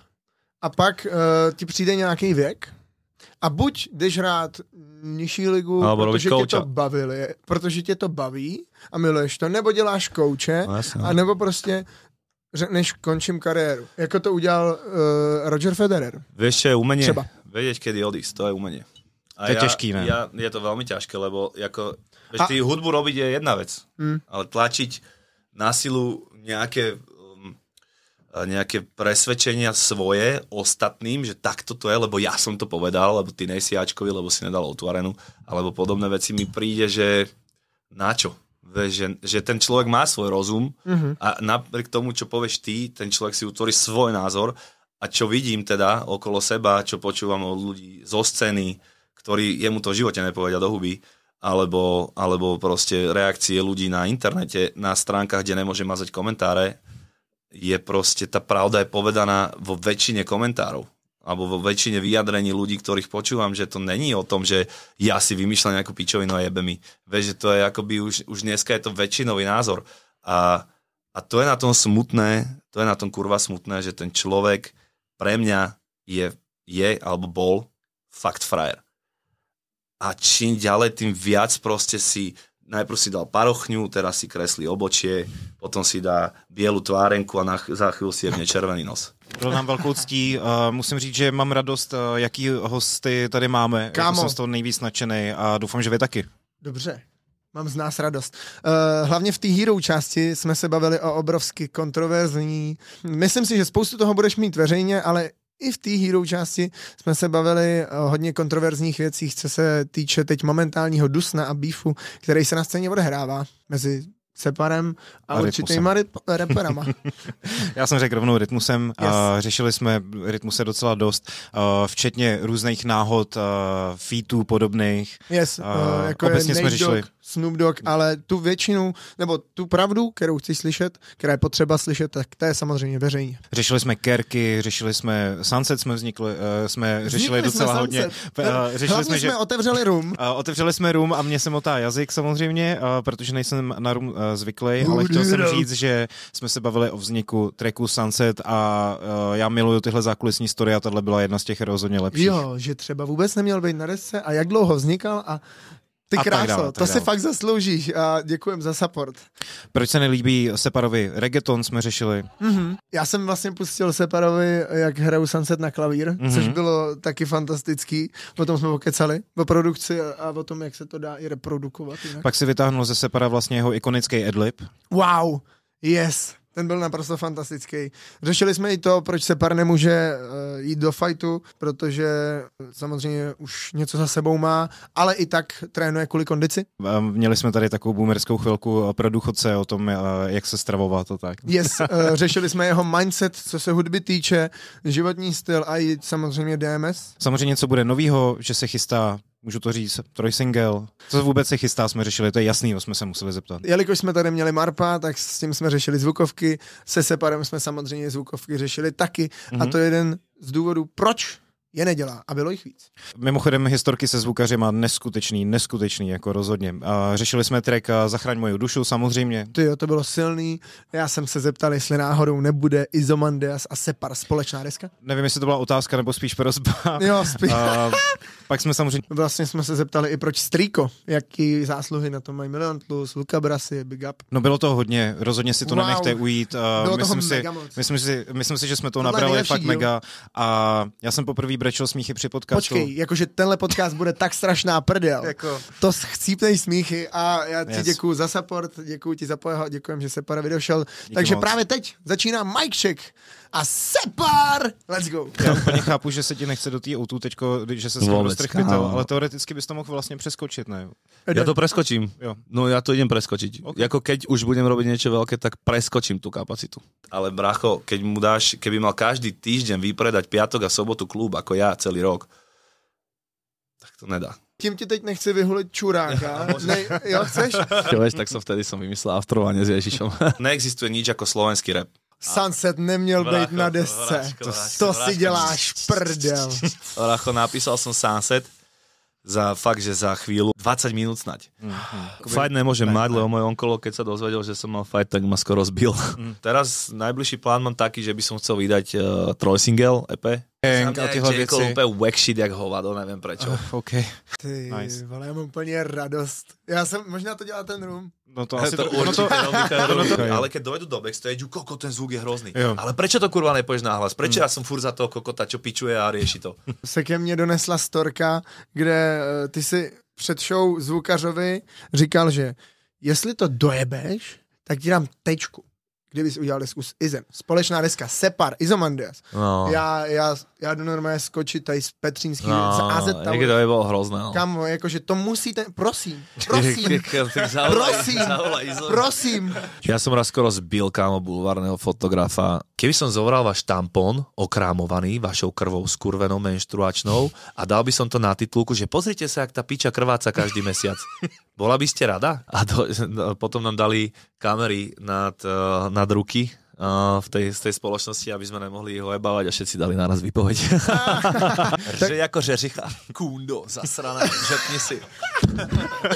a pak uh, ti přijde nějaký věk, a buď jdeš hrát nižší ligu, no, protože tě to bavili, protože tě to baví a miluješ to, nebo děláš kouče, no, a no. nebo prostě než končím kariéru. Jako to udělal uh, Roger Federer. Vieš, čo je umenie? Třeba. Vedieť, kedy odísť, to je umenie. A to je ja, ťažký, ne? Ja, je to veľmi ťažké, lebo ako, vieš, a... ty hudbu robiť je jedna vec, mm. ale tlačiť na silu nejaké, mm, eh, nejaké presvedčenia svoje ostatným, že takto to je, lebo ja som to povedal, lebo ty nejsi Ačkovi, lebo si nedal otvorenú, alebo podobné veci mi príde, že na čo? že, že ten človek má svoj rozum mm-hmm. a napriek tomu, čo povieš ty, ten človek si utvorí svoj názor a čo vidím teda okolo seba, čo počúvam od ľudí zo scény, ktorí jemu to v živote nepovedia do huby, alebo, alebo proste reakcie ľudí na internete, na stránkach, kde nemôže mazať komentáre, je proste, tá pravda je povedaná vo väčšine komentárov alebo vo väčšine vyjadrení ľudí, ktorých počúvam, že to není o tom, že ja si vymýšľam nejakú pičovinu a jebe mi. Vieš, že to je akoby už, už dneska je to väčšinový názor. A, a to je na tom smutné, to je na tom kurva smutné, že ten človek pre mňa je, je alebo bol fakt frajer. A čím ďalej, tým viac proste si najprv si dal parochňu, teraz si kreslí obočie, potom si dá bielu tvárenku a na, za chvíľu si jebne červený nos. Bylo nám velkou ctí. Uh, musím říct, že mám radost, uh, jaký hosty tady máme. Kámo. Jako jsem z toho nejvíc nadšený a doufám, že vy taky. Dobře. Mám z nás radost. Uh, hlavně v té hero části jsme se bavili o obrovsky kontroverzní. Myslím si, že spoustu toho budeš mít veřejně, ale i v té hero části jsme se bavili o eh, hodně kontroverzních věcích, co se týče teď momentálního dusna a beefu, který se na scéně odehrává mezi Separem a, a určitýma reperama. Já jsem řekl rovnou rytmusem. Eh, yes. Uh, řešili jsme rytmuse docela dost, uh, včetně různých náhod, uh, featů podobných. Yes, uh, jako obecně jsme řešili. Dog Snoop Dogg, hm. ale tu většinu, nebo tu pravdu, kterou chci slyšet, která je potřeba slyšet, tak ta je samozřejmě veřejně. Řešili jsme Kerky, řešili jsme Sunset, jsme vznikli, uh, jsme řešili jsme docela sunset. hodně. Uh, eh, řešili Hlavně jsme, že, jsme otevřeli rum. Uh, otevřeli jsme rum a mě se motá jazyk samozřejmě, uh, protože nejsem na rum uh, zvyklý, ale chtěl jsem říct, že jsme se bavili o vzniku tracku Sunset a uh, já miluju tyhle zákulisní story a tohle byla jedna z těch rozhodně lepších. Jo, že třeba vůbec neměl být na desce a jak dlouho vznikal a Ty a kráso, dále, to si fakt zasloužíš a děkujem za support. Proč se nelíbí Separovi? Reggaeton jsme řešili. Mm-hmm. Já jsem vlastně pustil Separovi, jak hraju Sunset na klavír, mm-hmm. což bylo taky fantastický. O tom jsme pokecali, o produkci a o tom, jak se to dá i reprodukovat. Jinak. Pak si vytáhnul ze Separa vlastně jeho ikonický Edlib. Wow, yes. Ten byl naprosto fantastický. Řešili jsme i to, proč se par nemůže eh, jít do fajtu, protože samozřejmě už něco za sebou má, ale i tak trénuje kvůli kondici. Ehm, měli jsme tady takovou boomerskou chvilku eh, pro důchodce o tom, eh, jak se stravovat a tak. Yes, řešili jsme jeho mindset, co se hudby týče, životní styl a i samozřejmě DMS. Samozřejmě, co bude novýho, že se chystá můžu to říct, troj Single. Co vůbec se chystá, jsme řešili, to je jasný, to jsme se museli zeptat. Jelikož jsme tady měli Marpa, tak s tím jsme řešili zvukovky, se Separem jsme samozřejmě zvukovky řešili taky mm-hmm. a mhm. to je jeden z důvodů, proč je nedělá a bylo jich víc. Mimochodem, historky se zvukaři má neskutečný, neskutečný, jako rozhodně. A řešili jsme track Zachraň moju dušu samozřejmě. Ty jo, to bylo silný. Já jsem se zeptal, jestli náhodou nebude Izomandias a Separ společná deska. Nevím, jestli to byla otázka nebo spíš prozba. Jo, spíš. A, pak jsme samozřejmě... Vlastně jsme se zeptali i proč Striko, jaký zásluhy na tom mají Milion Plus, Luka Brasy, Big Up. No bylo to hodně, rozhodně si to wow. nenechte ujít. A, bylo myslím, si, myslím, si, myslím si, že jsme to Tohle nabrali fakt díl. mega. A já jsem poprvé brečel smíchy při podcastu. Počkej, jakože tenhle podcast bude tak strašná prdel. jako... To chcípnej smíchy a já ti yes. děkuji za support, děkuji ti za pojeho, děkujem, že se para vydošel. Takže moc. právě teď začíná Mike Check a Separ! Let's go! Já úplně chápu, že se ti nechce do té outu teďko, že se skoro strchvitel, ale teoreticky bys to mohl vlastně přeskočit, ne? Já to preskočím. Jo. No já to idem preskočit. Okay. Jako keď už budem robiť niečo veľké, tak preskočím tú kapacitu. Ale bracho, keď mu dáš, keby mal každý týždeň vypredať piatok a sobotu klub, ako ako ja celý rok, tak to nedá kým ti teď nechci vyhuliť čuráka. ne, jo, chceš? veš, tak som vtedy som vymyslel aftrovanie s Ježišom. Neexistuje nič ako slovenský rap. Sunset neměl byť být na desce. to vračko, to vračko, si děláš prdel. Racho, napísal som Sunset za fakt, že za chvíľu 20 minút snať. Mm-hmm. Fight nemôžem ne, mať, lebo môj onkolo, keď sa dozvedel, že som mal fight, tak ma skoro zbil. Mm. Teraz najbližší plán mám taký, že by som chcel vydať uh, eh, Single EP, Hank a tyhle věci. Jako úplně wack shit jak hovado, nevím proč. Uh, OK. Ty nice. vole, já mám úplně radost. Já jsem, možná to dělá ten room. No to asi to, no to, určite ten no room, ale keď dojdu do backstage, koko, ten zvuk je hrozný. Jo. Ale prečo to kurva nepoješ hlas? Prečo mm. ja som furt za toho kokota, čo pičuje a rieši to? Se ke mně donesla storka, kde eh, ty si před show zvukařovi říkal, že jestli to dojebeš, tak ti dám tečku si udělal desku s Izem. Společná deska, Separ, Izomandias. No. Já, já, já jdu normálně skočit tady z Petřínský, no, z AZ to by bylo hrozné. No. Kam, jakože to musíte, prosím, prosím, prosím, prosím. Já jsem raz skoro zbil, kámo, bulvárného fotografa. Keby som zobral váš tampon, okrámovaný vašou krvou skurvenou menštruačnou a dal by som to na titulku, že pozrite sa, jak ta piča krváca každý mesiac. Bola by ste rada? A do, no, potom nám dali kamery nad, uh, nad ruky uh, v tej, z tej spoločnosti, aby sme nemohli ho ebávať a všetci dali naraz výpoveď. že tak... akože kundo, zasraná, žepni si.